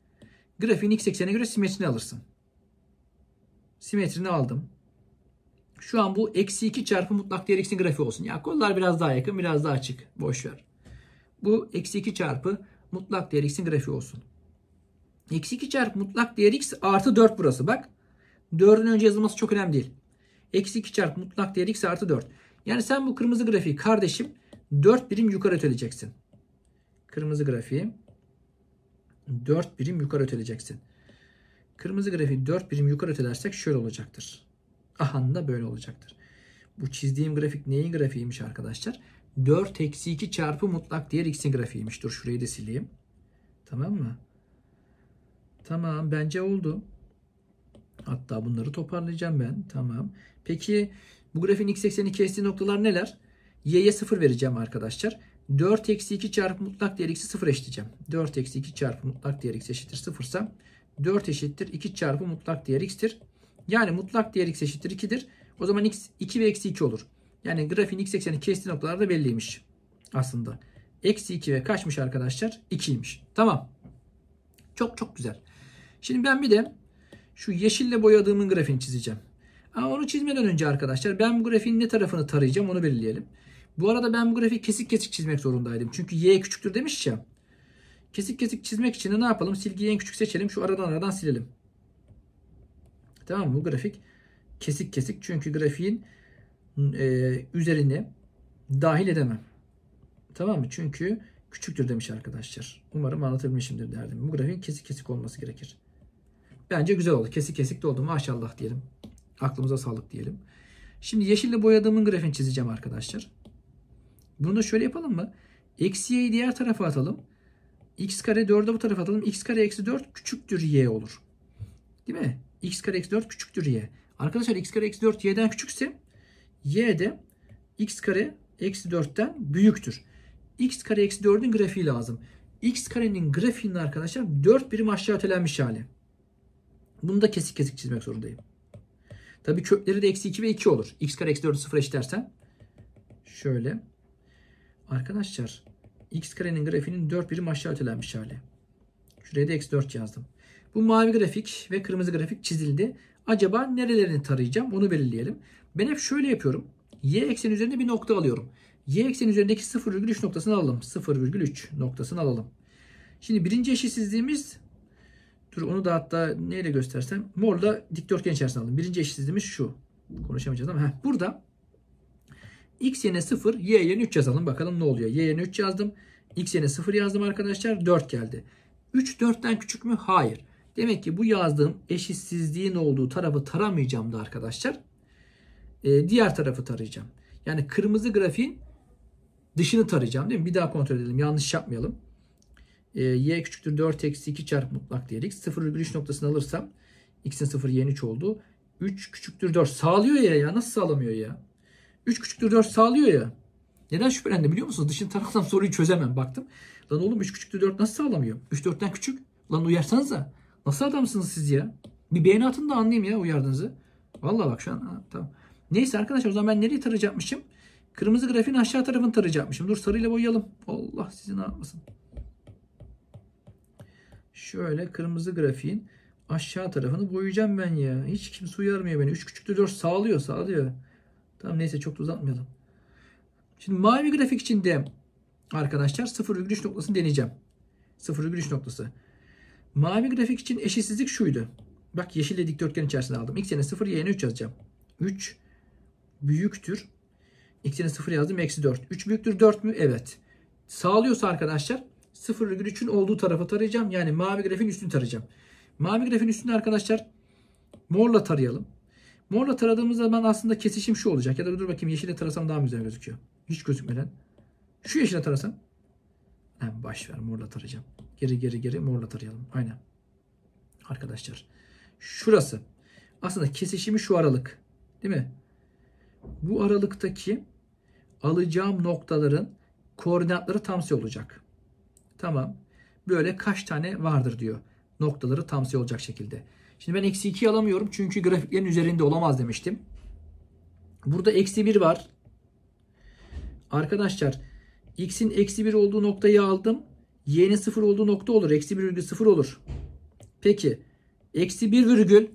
Grafiğin x eksene göre simetrini alırsın. Simetrini aldım. Şu an bu eksi 2 çarpı mutlak değer x'in grafiği olsun. Ya kollar biraz daha yakın biraz daha açık. Boş ver. Bu eksi 2 çarpı mutlak değer x'in grafiği olsun. Eksi 2 çarpı mutlak değer x artı 4 burası bak. 4'ün önce yazılması çok önemli değil. Eksi 2 çarpı mutlak değer x artı 4. Yani sen bu kırmızı grafiği kardeşim 4 birim yukarı öteleyeceksin. Kırmızı grafiği 4 birim yukarı öteleyeceksin. Kırmızı grafiği 4 birim yukarı ötelersek şöyle olacaktır. Aha da böyle olacaktır. Bu çizdiğim grafik neyin grafiğiymiş arkadaşlar? 4 eksi 2 çarpı mutlak diğer x'in grafiğiymiş. Dur şurayı da sileyim. Tamam mı? Tamam bence oldu. Hatta bunları toparlayacağım ben. Tamam. Peki bu grafiğin x eksenini kestiği noktalar neler? y'ye 0 vereceğim arkadaşlar. 4 eksi 2 çarpı mutlak değer x'i 0 eşitleyeceğim. 4 eksi 2 çarpı mutlak değer x eşittir 0 ise 4 eşittir 2 çarpı mutlak değer x'tir. Yani mutlak değer x eşittir 2'dir. O zaman x 2 ve eksi 2 olur. Yani grafiğin x ekseni kestiği noktalar da belliymiş aslında. Eksi 2 ve kaçmış arkadaşlar? 2'ymiş. Tamam. Çok çok güzel. Şimdi ben bir de şu yeşille boyadığımın grafiğini çizeceğim. Ama onu çizmeden önce arkadaşlar ben bu grafiğin ne tarafını tarayacağım onu belirleyelim. Bu arada ben bu grafiği kesik kesik çizmek zorundaydım. Çünkü y küçüktür demiş ya. Kesik kesik çizmek için de ne yapalım? Silgiyi en küçük seçelim. Şu aradan aradan silelim. Tamam mı? Bu grafik kesik kesik. Çünkü grafiğin e, üzerine dahil edemem. Tamam mı? Çünkü küçüktür demiş arkadaşlar. Umarım anlatabilmişimdir derdim. Bu grafiğin kesik kesik olması gerekir. Bence güzel oldu. Kesik kesik de oldu. Maşallah diyelim. Aklımıza sağlık diyelim. Şimdi yeşille boyadığımın grafiğini çizeceğim arkadaşlar. Bunu da şöyle yapalım mı? Eksi y'yi diğer tarafa atalım. x kare 4'e bu tarafa atalım. x kare eksi 4 küçüktür y olur. Değil mi? x kare eksi 4 küçüktür y. Arkadaşlar x kare eksi 4 y'den küçükse y de x kare eksi 4'ten büyüktür. x kare eksi 4'ün grafiği lazım. x karenin grafiğinin arkadaşlar 4 birim aşağı ötelenmiş hali. Bunu da kesik kesik çizmek zorundayım. Tabi kökleri de eksi 2 ve 2 olur. x kare eksi 4'ü 0 eşitlersen şöyle Arkadaşlar x karenin grafiğinin 4 birim aşağı ötelenmiş hali. Şuraya da x4 yazdım. Bu mavi grafik ve kırmızı grafik çizildi. Acaba nerelerini tarayacağım onu belirleyelim. Ben hep şöyle yapıyorum. Y ekseni üzerinde bir nokta alıyorum. Y ekseni üzerindeki 0,3 noktasını alalım. 0,3 noktasını alalım. Şimdi birinci eşitsizliğimiz dur onu da hatta neyle göstersem morla dikdörtgen içerisinde alalım. Birinci eşitsizliğimiz şu. Konuşamayacağız ama heh, burada X yerine 0, Y yerine 3 yazalım. Bakalım ne oluyor. Y yerine 3 yazdım. X yerine 0 yazdım arkadaşlar. 4 geldi. 3 4'ten küçük mü? Hayır. Demek ki bu yazdığım eşitsizliğin olduğu tarafı taramayacağım da arkadaşlar. Ee, diğer tarafı tarayacağım. Yani kırmızı grafiğin dışını tarayacağım değil mi? Bir daha kontrol edelim. Yanlış yapmayalım. Ee, y küçüktür 4 eksi 2 çarp mutlak değer x. 0,3 noktasını alırsam x'in 0 y'nin 3 oldu. 3 küçüktür 4. Sağlıyor ya ya. Nasıl sağlamıyor ya? 3 küçüktür 4 sağlıyor ya. Neden şüphelendim biliyor musunuz? Dışın taraftan soruyu çözemem baktım. Lan oğlum 3 küçüktür 4 nasıl sağlamıyor? 3 4'ten küçük. Lan uyarsanız da. Nasıl adamsınız siz ya? Bir beğeni atın da anlayayım ya uyardığınızı. Vallahi bak şu an ha, tamam. Neyse arkadaşlar o zaman ben nereyi tarayacakmışım? Kırmızı grafiğin aşağı tarafını tarayacakmışım. Dur sarıyla boyayalım. Allah sizin ne Şöyle kırmızı grafiğin aşağı tarafını boyayacağım ben ya. Hiç kimse uyarmıyor beni. 3 küçüktür 4 sağlıyor sağlıyor. Tamam neyse çok da uzatmayalım. Şimdi mavi grafik için de arkadaşlar 0,3 noktasını deneyeceğim. 0,3 noktası. Mavi grafik için eşitsizlik şuydu. Bak yeşille dikdörtgen içerisinde aldım. X yerine 0, y yerine 3 yazacağım. 3 büyüktür. X yerine 0 yazdım. Eksi 4. 3 büyüktür 4 mü? Evet. Sağlıyorsa arkadaşlar 0,3'ün olduğu tarafa tarayacağım. Yani mavi grafiğin üstünü tarayacağım. Mavi grafiğin üstünü arkadaşlar morla tarayalım. Morla taradığımızda ben aslında kesişim şu olacak. Ya da dur bakayım yeşile tarasam daha güzel gözüküyor. Hiç gözükmeden. Şu yeşile tarasam. Hem baş ver morla tarayacağım. Geri geri geri morla tarayalım. Aynen. Arkadaşlar. Şurası. Aslında kesişimi şu aralık. Değil mi? Bu aralıktaki alacağım noktaların koordinatları tamsi olacak. Tamam. Böyle kaç tane vardır diyor. Noktaları tamsi olacak şekilde. Şimdi ben eksi 2'yi alamıyorum çünkü grafiklerin üzerinde olamaz demiştim. Burada eksi 1 var. Arkadaşlar x'in eksi 1 olduğu noktayı aldım. y'nin 0 olduğu nokta olur. Eksi 1 virgül 0 olur. Peki eksi 1 virgül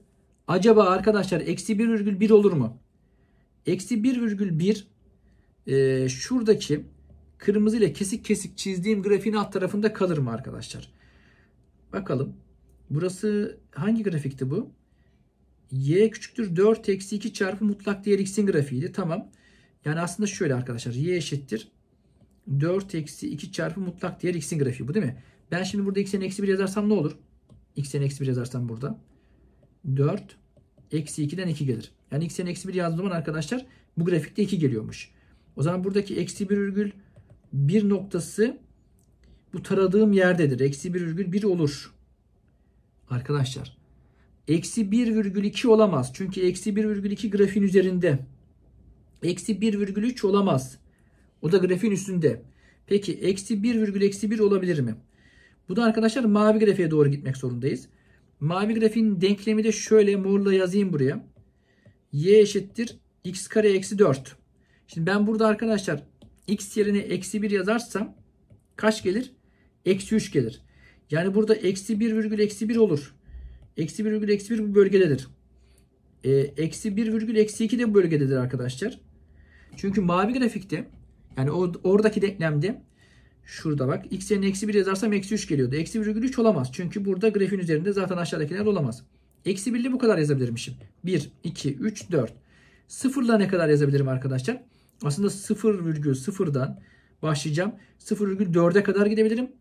acaba arkadaşlar eksi 1 virgül 1 olur mu? Eksi 1 virgül 1 e, şuradaki kırmızı ile kesik kesik çizdiğim grafiğin alt tarafında kalır mı arkadaşlar? Bakalım. Burası hangi grafikti bu? y küçüktür 4 eksi 2 çarpı mutlak değer x'in grafiğiydi. Tamam. Yani aslında şöyle arkadaşlar. y eşittir 4 eksi 2 çarpı mutlak değer x'in grafiği bu değil mi? Ben şimdi burada x'in eksi 1 yazarsam ne olur? x'in eksi 1 yazarsam burada. 4 eksi 2'den 2 gelir. Yani x'in eksi 1 yazdığım zaman arkadaşlar bu grafikte 2 geliyormuş. O zaman buradaki eksi 1 virgül 1 noktası bu taradığım yerdedir. Eksi 1 virgül 1 olur. Arkadaşlar eksi 1,2 olamaz. Çünkü eksi 1,2 grafiğin üzerinde. Eksi 1,3 olamaz. O da grafiğin üstünde. Peki eksi 1, eksi 1 olabilir mi? Bu da arkadaşlar mavi grafiğe doğru gitmek zorundayız. Mavi grafiğin denklemi de şöyle morla yazayım buraya. Y eşittir x kare eksi 4. Şimdi ben burada arkadaşlar x yerine eksi 1 yazarsam kaç gelir? Eksi 3 gelir. Yani burada eksi 1 virgül eksi 1 olur. Eksi 1 virgül eksi 1 bu bölgededir. E, eksi 1 virgül eksi 2 de bu bölgededir arkadaşlar. Çünkü mavi grafikte yani oradaki denklemde şurada bak x yerine eksi 1 yazarsam eksi 3 geliyordu. Eksi virgül 3 olamaz. Çünkü burada grafiğin üzerinde zaten aşağıdakiler olamaz. Eksi 1'li bu kadar yazabilirmişim. 1, 2, 3, 4. Sıfırla ne kadar yazabilirim arkadaşlar? Aslında virgül 0,0'dan başlayacağım. virgül 0,4'e kadar gidebilirim.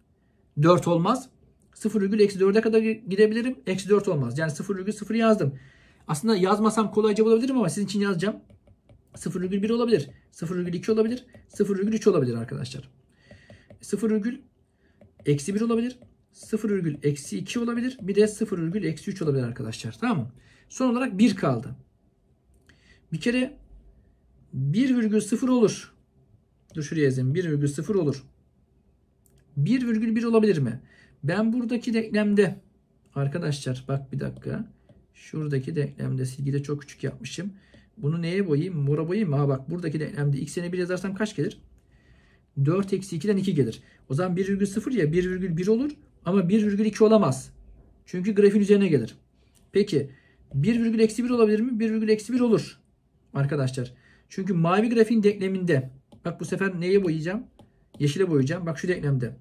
4 olmaz. 0,-4'e kadar gidebilirim. Eksi 4 olmaz. Yani 0,0 yazdım. Aslında yazmasam kolayca bulabilirim ama sizin için yazacağım. 0,1 olabilir. 0,2 olabilir. 0,3 olabilir arkadaşlar. 0, eksi 1 olabilir. 0, eksi 2 olabilir. Bir de 0, eksi 3 olabilir arkadaşlar. Tamam mı? Son olarak 1 kaldı. Bir kere 1,0 olur. Dur şuraya yazayım. 1,0 olur. 1,1 olabilir mi? Ben buradaki denklemde arkadaşlar bak bir dakika. Şuradaki denklemde silgide çok küçük yapmışım. Bunu neye boyayayım? Mora boyayayım mı? Ha bak buradaki denklemde x'ini bir yazarsam kaç gelir? 4 eksi 2'den 2 gelir. O zaman 1,0 ya 1,1 olur ama 1,2 olamaz. Çünkü grafin üzerine gelir. Peki 1,1 eksi olabilir mi? 1,1 eksi olur arkadaşlar. Çünkü mavi grafiğin denkleminde bak bu sefer neye boyayacağım? Yeşile boyayacağım. Bak şu denklemde.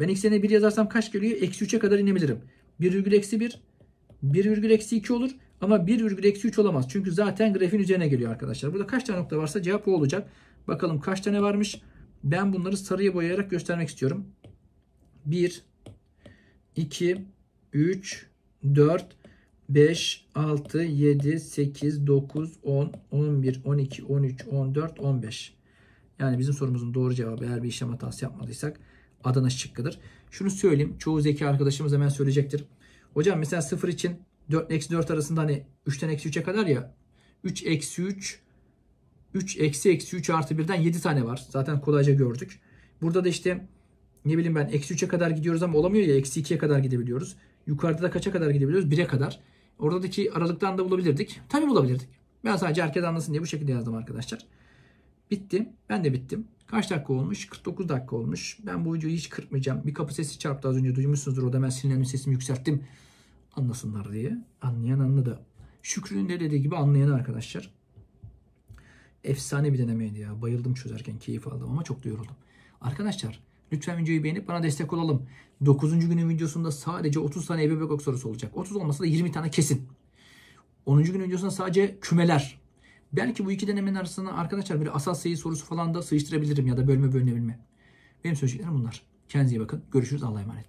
Ben x'e yerine 1 yazarsam kaç geliyor? Eksi 3'e kadar inebilirim. 1 virgül eksi 1, 1 virgül eksi 2 olur. Ama 1 virgül eksi 3 olamaz. Çünkü zaten grafiğin üzerine geliyor arkadaşlar. Burada kaç tane nokta varsa cevap o olacak. Bakalım kaç tane varmış. Ben bunları sarıya boyayarak göstermek istiyorum. 1, 2, 3, 4, 5, 6, 7, 8, 9, 10, 11, 12, 13, 14, 15. Yani bizim sorumuzun doğru cevabı eğer bir işlem hatası yapmadıysak Adana şıkkıdır. Şunu söyleyeyim. Çoğu zeki arkadaşımız hemen söyleyecektir. Hocam mesela 0 için 4 eksi 4 arasında hani 3'ten eksi 3'e kadar ya 3 eksi 3 3 eksi eksi 3 artı 1'den 7 tane var. Zaten kolayca gördük. Burada da işte ne bileyim ben eksi 3'e kadar gidiyoruz ama olamıyor ya eksi 2'ye kadar gidebiliyoruz. Yukarıda da kaça kadar gidebiliyoruz? 1'e kadar. Oradaki aralıktan da bulabilirdik. Tabii bulabilirdik. Ben sadece herkes anlasın diye bu şekilde yazdım arkadaşlar. Bitti. Ben de bittim. Kaç dakika olmuş? 49 dakika olmuş. Ben bu videoyu hiç kırpmayacağım. Bir kapı sesi çarptı az önce duymuşsunuzdur. O da ben sinirlendim sesimi yükselttim. Anlasınlar diye. Anlayan anladı. Şükrü'nün de dediği gibi anlayan arkadaşlar. Efsane bir denemeydi ya. Bayıldım çözerken keyif aldım ama çok da yoruldum. Arkadaşlar lütfen videoyu beğenip bana destek olalım. 9. günün videosunda sadece 30 tane ebebek sorusu olacak. 30 olmasa da 20 tane kesin. 10. günün videosunda sadece kümeler, Belki bu iki denemenin arasına arkadaşlar böyle asal sayı sorusu falan da sıyıştırabilirim ya da bölme bölünebilme. Benim söyleyeceklerim bunlar. Kendinize iyi bakın. Görüşürüz. Allah'a emanet.